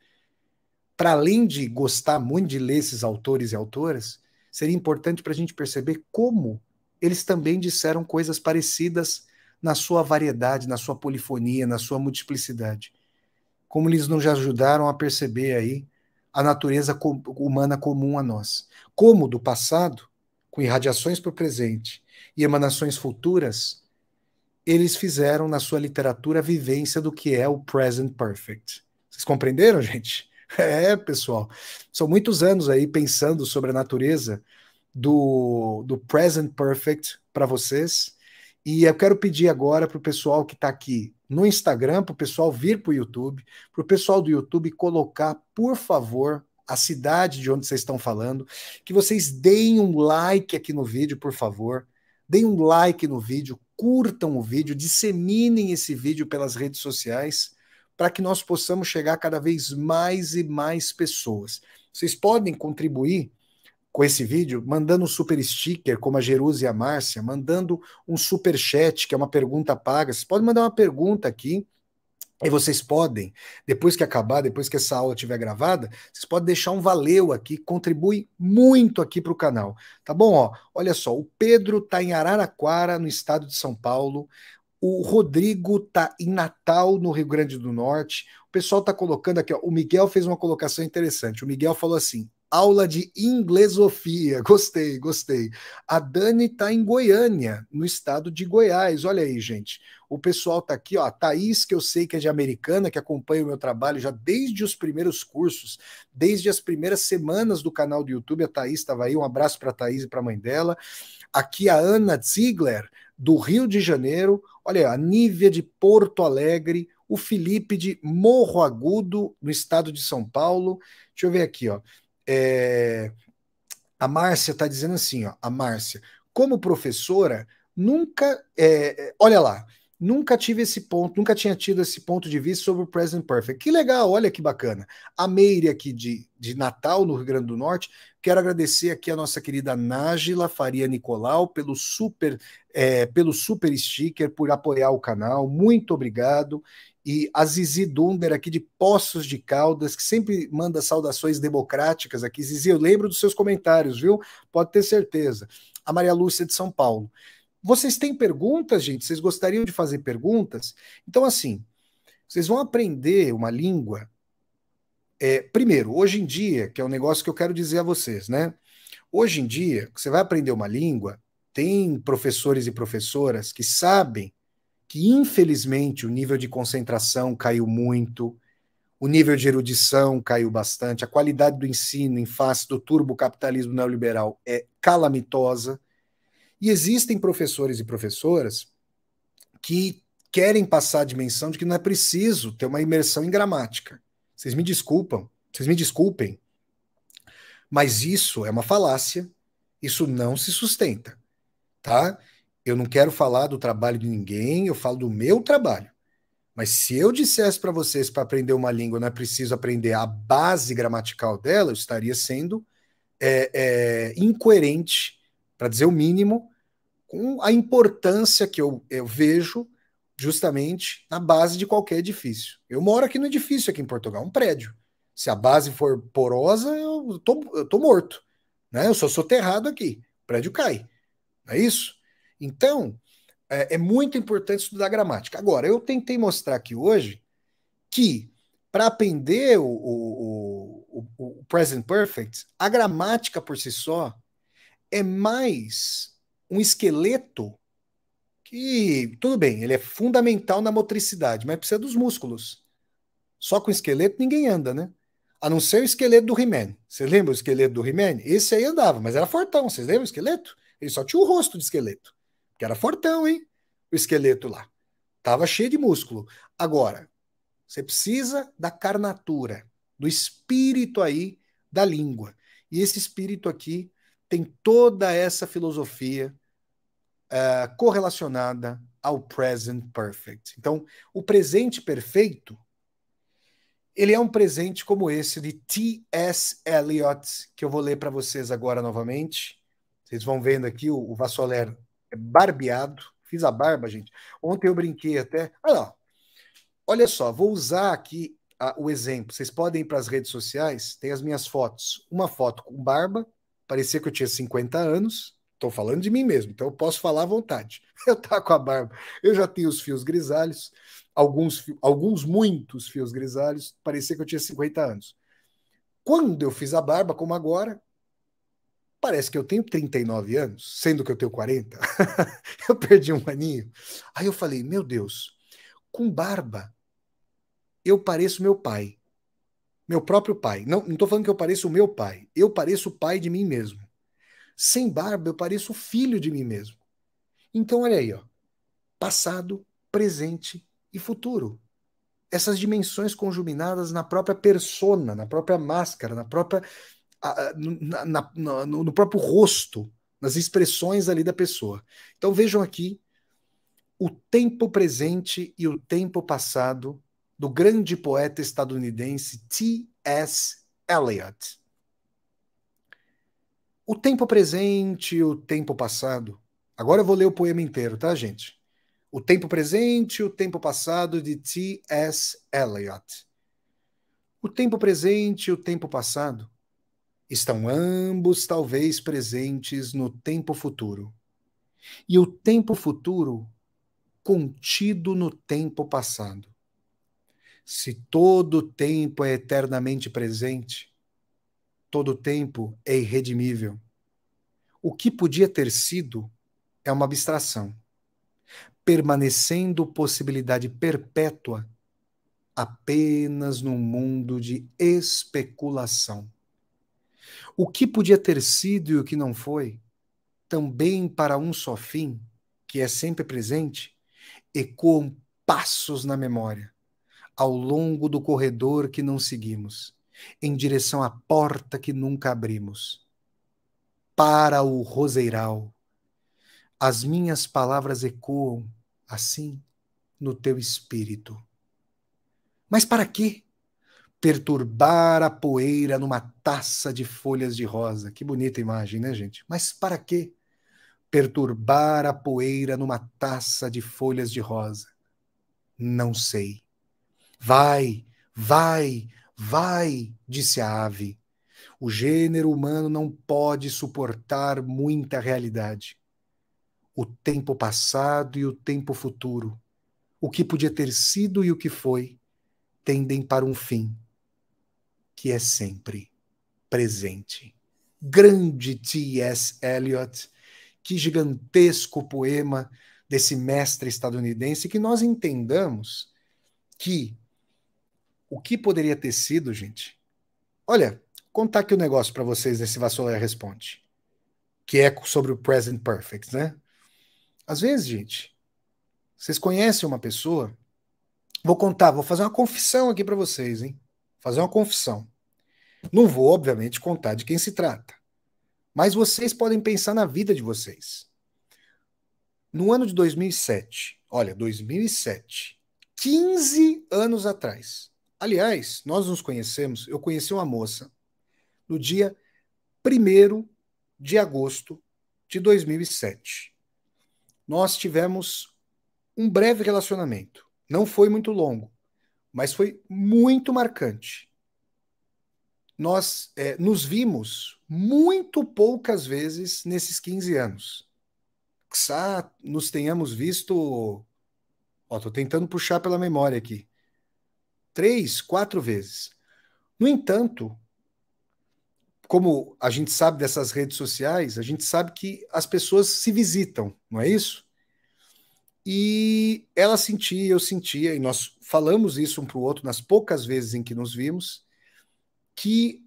para além de gostar muito de ler esses autores e autoras, seria importante para a gente perceber como eles também disseram coisas parecidas na sua variedade, na sua polifonia, na sua multiplicidade. Como eles nos ajudaram a perceber aí a natureza humana comum a nós. Como do passado, com irradiações para o presente e emanações futuras, eles fizeram na sua literatura a vivência do que é o present perfect. Vocês compreenderam, *laughs* gente? É, pessoal. São muitos anos aí pensando sobre a natureza do, do present perfect para vocês. E eu quero pedir agora para o pessoal que está aqui no Instagram para o pessoal vir para o YouTube, para o pessoal do YouTube colocar, por favor, a cidade de onde vocês estão falando, que vocês deem um like aqui no vídeo, por favor. Deem um like no vídeo, curtam o vídeo, disseminem esse vídeo pelas redes sociais, para que nós possamos chegar cada vez mais e mais pessoas. Vocês podem contribuir com esse vídeo, mandando um super sticker, como a Jerusa e a Márcia, mandando um super chat, que é uma pergunta paga. Vocês podem mandar uma pergunta aqui, e vocês podem, depois que acabar, depois que essa aula estiver gravada, vocês podem deixar um valeu aqui, contribui muito aqui para o canal. Tá bom? Ó, olha só, o Pedro está em Araraquara, no estado de São Paulo. O Rodrigo está em Natal, no Rio Grande do Norte. O pessoal está colocando aqui, ó, o Miguel fez uma colocação interessante. O Miguel falou assim: Aula de inglesofia. *laughs* Gostei, gostei. A Dani está em Goiânia, no estado de Goiás. Olha aí, gente. O pessoal está aqui, ó. A Thaís, que eu sei que é de americana, que acompanha o meu trabalho já desde os primeiros cursos, desde as primeiras semanas do canal do YouTube. A Thaís estava aí. Um abraço para a Thaís e para a mãe dela. Aqui a Ana Ziegler, do Rio de Janeiro. Olha, aí, a Nívia de Porto Alegre, o Felipe de Morro Agudo, no estado de São Paulo. Deixa eu ver aqui, ó. É, a Márcia está dizendo assim, ó, a Márcia, como professora, nunca, é, é, olha lá, nunca tive esse ponto, nunca tinha tido esse ponto de vista sobre o Present Perfect. Que legal, olha que bacana. A Meire aqui de, de Natal, no Rio Grande do Norte, quero agradecer aqui a nossa querida Nájila Faria Nicolau pelo super, é, pelo super sticker, por apoiar o canal, muito obrigado e a Zizi Dunder aqui de Poços de Caldas, que sempre manda saudações democráticas aqui. Zizi, eu lembro dos seus comentários, viu? Pode ter certeza. A Maria Lúcia de São Paulo. Vocês têm perguntas, gente? Vocês gostariam de fazer perguntas? Então, assim, vocês vão aprender uma língua. É, primeiro, hoje em dia, que é um negócio que eu quero dizer a vocês, né? Hoje em dia, você vai aprender uma língua, tem professores e professoras que sabem que infelizmente o nível de concentração caiu muito, o nível de erudição caiu bastante, a qualidade do ensino em face do turbocapitalismo neoliberal é calamitosa. E existem professores e professoras que querem passar a dimensão de que não é preciso ter uma imersão em gramática. Vocês me desculpam, vocês me desculpem, mas isso é uma falácia, isso não se sustenta, tá? Eu não quero falar do trabalho de ninguém, eu falo do meu trabalho. Mas se eu dissesse para vocês para aprender uma língua não é preciso aprender a base gramatical dela, eu estaria sendo é, é, incoerente, para dizer o mínimo, com a importância que eu, eu vejo justamente na base de qualquer edifício. Eu moro aqui no edifício aqui em Portugal, um prédio. Se a base for porosa, eu tô, tô morto. Né? Eu sou soterrado aqui, o prédio cai. Não é isso? Então, é, é muito importante estudar gramática. Agora, eu tentei mostrar aqui hoje que para aprender o, o, o, o, present perfect, a gramática por si só é mais um esqueleto que, tudo bem, ele é fundamental na motricidade, mas precisa dos músculos. Só com esqueleto ninguém anda, né? A não ser o esqueleto do He-Man. Você lembra o esqueleto do He-Man? Esse aí andava, mas era fortão. Vocês lembram o esqueleto? Ele só tinha o rosto de esqueleto. Que era fortão, hein? O esqueleto lá. Tava cheio de músculo. Agora, você precisa da carnatura, do espírito aí da língua. E esse espírito aqui tem toda essa filosofia uh, correlacionada ao present perfect. Então, o presente perfeito ele é um presente como esse de T.S. Eliot, que eu vou ler para vocês agora novamente. Vocês vão vendo aqui o, o Vassoler é barbeado. Fiz a barba, gente. Ontem eu brinquei até. Olha lá. Olha só, vou usar aqui o exemplo. Vocês podem ir para as redes sociais, tem as minhas fotos. Uma foto com barba, parecia que eu tinha 50 anos. Estou falando de mim mesmo, então eu posso falar à vontade. *laughs* Eu tá com a barba. Eu já tenho os fios grisalhos, alguns, alguns muitos fios grisalhos, parecia que eu tinha 50 anos. Quando eu fiz a barba, como agora, parece que eu tenho 39 anos, sendo que eu tenho 40. *laughs* eu perdi um aninho. Aí eu falei, meu Deus, com barba, eu pareço meu pai. Meu próprio pai. Não estou falando que eu pareço o meu pai. Eu pareço o pai de mim mesmo. Sem barba, eu pareço o filho de mim mesmo. Então, olha aí, ó. Passado, presente e futuro. Essas dimensões conjuminadas na própria persona, na própria máscara, na própria na, na, no próprio rosto, nas expressões ali da pessoa. Então vejam aqui o tempo presente e o tempo passado do grande poeta estadunidense T.S. Eliot. O tempo presente e o tempo passado. Agora eu vou ler o poema inteiro, tá, gente? O tempo presente e o tempo passado de T.S. Eliot. O tempo presente e o tempo passado Estão ambos talvez presentes no tempo futuro. E o tempo futuro contido no tempo passado. Se todo tempo é eternamente presente, todo tempo é irredimível. O que podia ter sido é uma abstração, permanecendo possibilidade perpétua apenas num mundo de especulação. O que podia ter sido e o que não foi, também para um só fim, que é sempre presente, ecoam passos na memória, ao longo do corredor que não seguimos, em direção à porta que nunca abrimos. Para o roseiral, as minhas palavras ecoam, assim, no teu espírito. Mas para quê? perturbar a poeira numa taça de folhas de rosa. Que bonita imagem, né, gente? Mas para quê? Perturbar a poeira numa taça de folhas de rosa. Não sei. Vai, vai, vai, disse a ave. O gênero humano não pode suportar muita realidade. O tempo passado e o tempo futuro, o que podia ter sido e o que foi, tendem para um fim que é sempre presente. Grande T.S. Eliot, que gigantesco poema desse mestre estadunidense, que nós entendamos que o que poderia ter sido, gente. Olha, contar aqui o um negócio para vocês desse Vassoura Responde, que é sobre o present perfect, né? Às vezes, gente, vocês conhecem uma pessoa. Vou contar, vou fazer uma confissão aqui para vocês, hein? fazer uma confissão. Não vou, obviamente, contar de quem se trata. Mas vocês podem pensar na vida de vocês. No ano de 2007, olha, 2007, 15 anos atrás. Aliás, nós nos conhecemos, eu conheci uma moça no dia 1 de agosto de 2007. Nós tivemos um breve relacionamento, não foi muito longo mas foi muito marcante. Nós é, nos vimos muito poucas vezes nesses 15 anos. Xá, nos tenhamos visto. Estou tentando puxar pela memória aqui. Três, quatro vezes. No entanto, como a gente sabe dessas redes sociais, a gente sabe que as pessoas se visitam, não é isso? E ela sentia, eu sentia, e nós falamos isso um para o outro nas poucas vezes em que nos vimos, que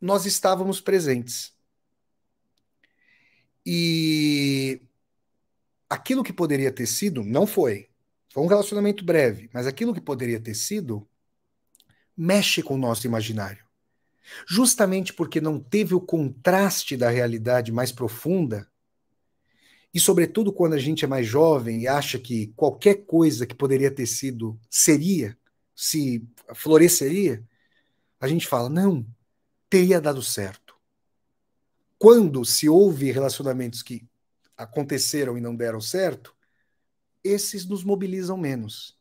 nós estávamos presentes. E aquilo que poderia ter sido, não foi. Foi um relacionamento breve, mas aquilo que poderia ter sido mexe com o nosso imaginário. Justamente porque não teve o contraste da realidade mais profunda e sobretudo quando a gente é mais jovem e acha que qualquer coisa que poderia ter sido seria, se floresceria, a gente fala, não, teria dado certo. Quando se houve relacionamentos que aconteceram e não deram certo, esses nos mobilizam menos.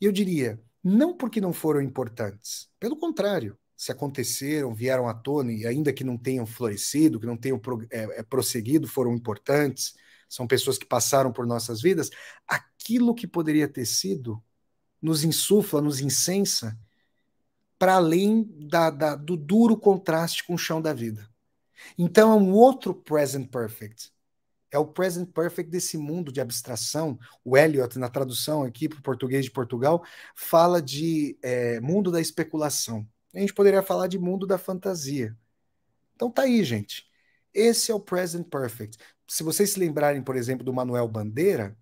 E eu diria, não porque não foram importantes, pelo contrário, se aconteceram, vieram à tona, e ainda que não tenham florescido, que não tenham é, é, prosseguido, foram importantes, são pessoas que passaram por nossas vidas, aquilo que poderia ter sido nos insufla, nos incensa, para além da, da, do duro contraste com o chão da vida. Então é um outro present perfect. É o present perfect desse mundo de abstração. O Elliot, na tradução aqui para o português de Portugal, fala de é, mundo da especulação. A gente poderia falar de mundo da fantasia. Então tá aí, gente. Esse é o present perfect. Se vocês se lembrarem, por exemplo, do Manuel Bandeira,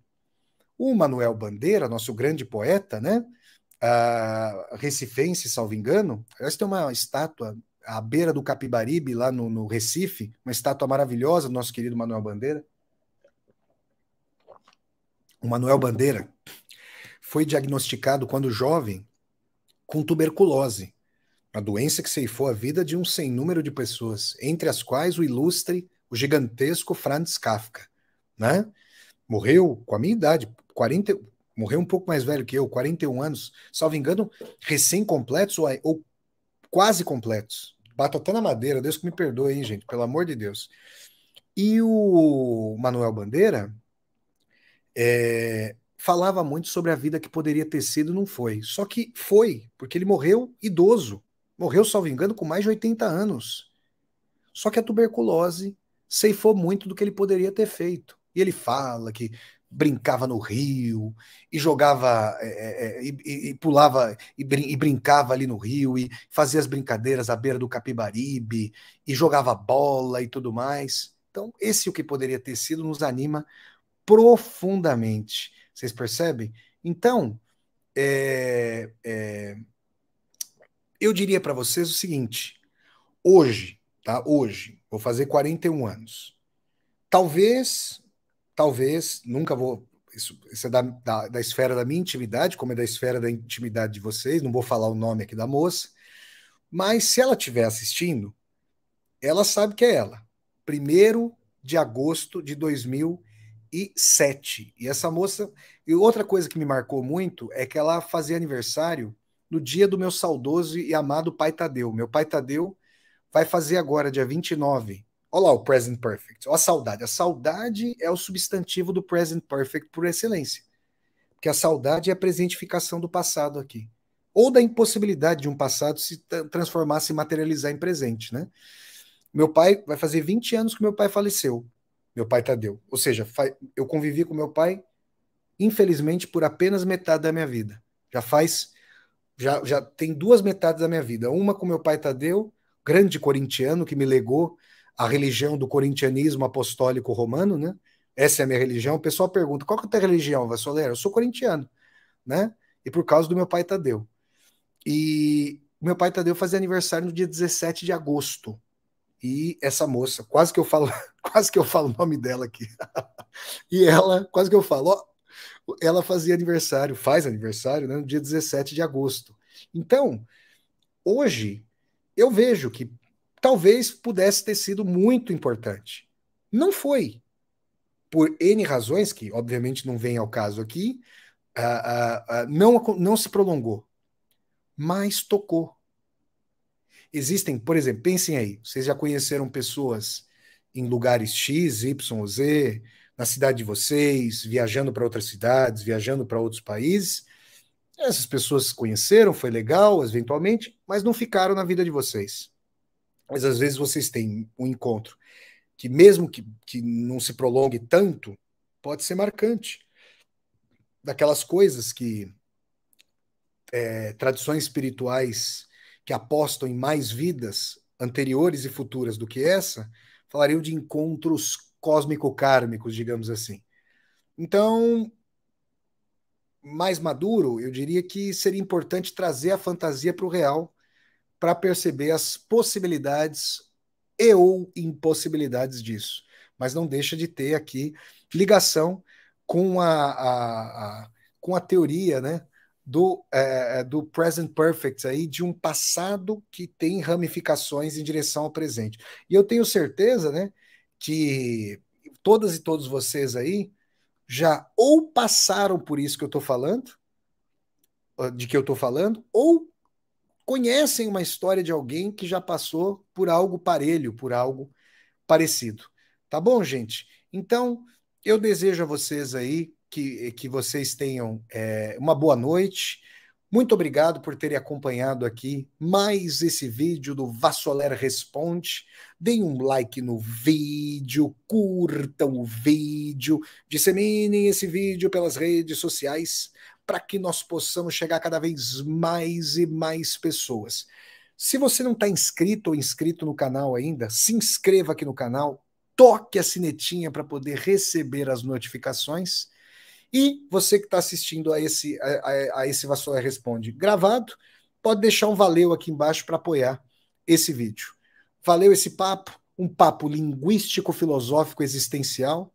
o Manuel Bandeira, nosso grande poeta, né? Uh, recifense, salvo engano. Aliás, tem uma estátua à beira do Capibaribe, lá no, no Recife, uma estátua maravilhosa do nosso querido Manuel Bandeira. O Manuel Bandeira foi diagnosticado quando jovem com tuberculose. A doença que ceifou a vida de um sem número de pessoas, entre as quais o ilustre, o gigantesco Franz Kafka. Né? Morreu com a minha idade, 40, morreu um pouco mais velho que eu, 41 anos, salvo engano, recém-completos ou, ou, quase completos. Bato até na madeira, Deus que me perdoe, hein, gente, pelo amor de Deus. E o Manuel Bandeira é, falava muito sobre a vida que poderia ter sido e não foi. Só que foi, porque ele morreu idoso. Morreu, salvo engano, com mais de 80 anos. Só que a tuberculose ceifou muito do que ele poderia ter feito. E ele fala que brincava no rio e jogava é, é, é e, e, pulava e, brin e, brincava ali no rio e fazia as brincadeiras à beira do Capibaribe e jogava bola e tudo mais. Então, esse o que poderia ter sido nos anima profundamente. Vocês percebem? Então, é, é eu diria para vocês o seguinte: hoje, tá? Hoje, vou fazer 41 anos. Talvez, talvez, nunca vou. Isso, isso é da, da, da esfera da minha intimidade, como é da esfera da intimidade de vocês, não vou falar o nome aqui da moça, mas se ela estiver assistindo, ela sabe que é ela. 1 de agosto de 2007. E essa moça. E outra coisa que me marcou muito é que ela fazia aniversário no dia do meu saudoso e amado pai Tadeu. Meu pai Tadeu vai fazer agora, dia 29. Olha lá o present perfect. Olha a saudade. A saudade é o substantivo do present perfect por excelência. Porque a saudade é a presentificação do passado aqui. Ou da impossibilidade de um passado se transformar, se materializar em presente, né? Meu pai vai fazer 20 anos que meu pai faleceu. Meu pai Tadeu. Ou seja, eu convivi com meu pai, infelizmente, por apenas metade da minha vida. Já faz já, já tem duas metades da minha vida. Uma com meu pai Tadeu, grande corintiano, que me legou a religião do corintianismo apostólico romano, né? Essa é a minha religião. O pessoal pergunta, qual que é a tua religião, Vassoleiro? Eu sou corintiano, né? E por causa do meu pai Tadeu. E meu pai Tadeu fazia aniversário no dia 17 de agosto. E essa moça, quase que eu falo, *laughs* quase que eu falo o nome dela aqui. *laughs* e ela, quase que eu falo, ó, ela fazia aniversário, faz aniversário, né, no dia 17 de agosto. Então, hoje, eu vejo que talvez pudesse ter sido muito importante. Não foi. Por N razões, que obviamente não vem ao caso aqui, uh, uh, uh, não, não se prolongou. Mas tocou. Existem, por exemplo, pensem aí, vocês já conheceram pessoas em lugares X, Y, Z, na cidade de vocês, viajando para outras cidades, viajando para outros países. Essas pessoas se conheceram, foi legal, eventualmente, mas não ficaram na vida de vocês. Mas às vezes vocês têm um encontro que, mesmo que, que não se prolongue tanto, pode ser marcante. Daquelas coisas que é, tradições espirituais que apostam em mais vidas anteriores e futuras do que essa, falariam de encontros cósmico-kármicos, digamos assim. Então, mais maduro, eu diria que seria importante trazer a fantasia para o real para perceber as possibilidades e ou impossibilidades disso. Mas não deixa de ter aqui ligação com a, a, a com a teoria né, do, é, é do present perfect aí, de um passado que tem ramificações em direção ao presente. E eu tenho certeza né, que todas e todos vocês aí já ou passaram por isso que eu estou falando, ah, de que eu estou falando, ou conhecem uma história de alguém que já passou por algo parelho, por algo parecido. Tá bom, gente? Então, eu desejo a vocês aí que, que vocês tenham é, uma boa noite. Muito obrigado por terem acompanhado aqui mais esse vídeo do Vassoler Responde. Deem um like no vídeo, curtam o vídeo, disseminem esse vídeo pelas redes sociais para que nós possamos chegar a cada vez mais e mais pessoas. Se você não está inscrito ou inscrito no canal ainda, se inscreva aqui no canal, toque a sinetinha para poder receber as notificações e você que está assistindo a esse, a, a esse Vassoura Responde gravado, pode deixar um valeu aqui embaixo para apoiar esse vídeo. Valeu esse papo, um papo linguístico, filosófico, existencial,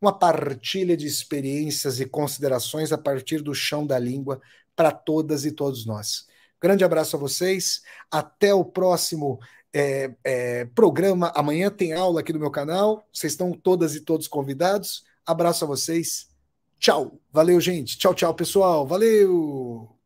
uma partilha de experiências e considerações a partir do chão da língua para todas e todos nós. Grande abraço a vocês, até o próximo é, é, programa. Amanhã tem aula aqui no meu canal, vocês estão todas e todos convidados. Abraço a vocês. Tchau. Valeu, gente. Tchau, tchau, pessoal. Valeu.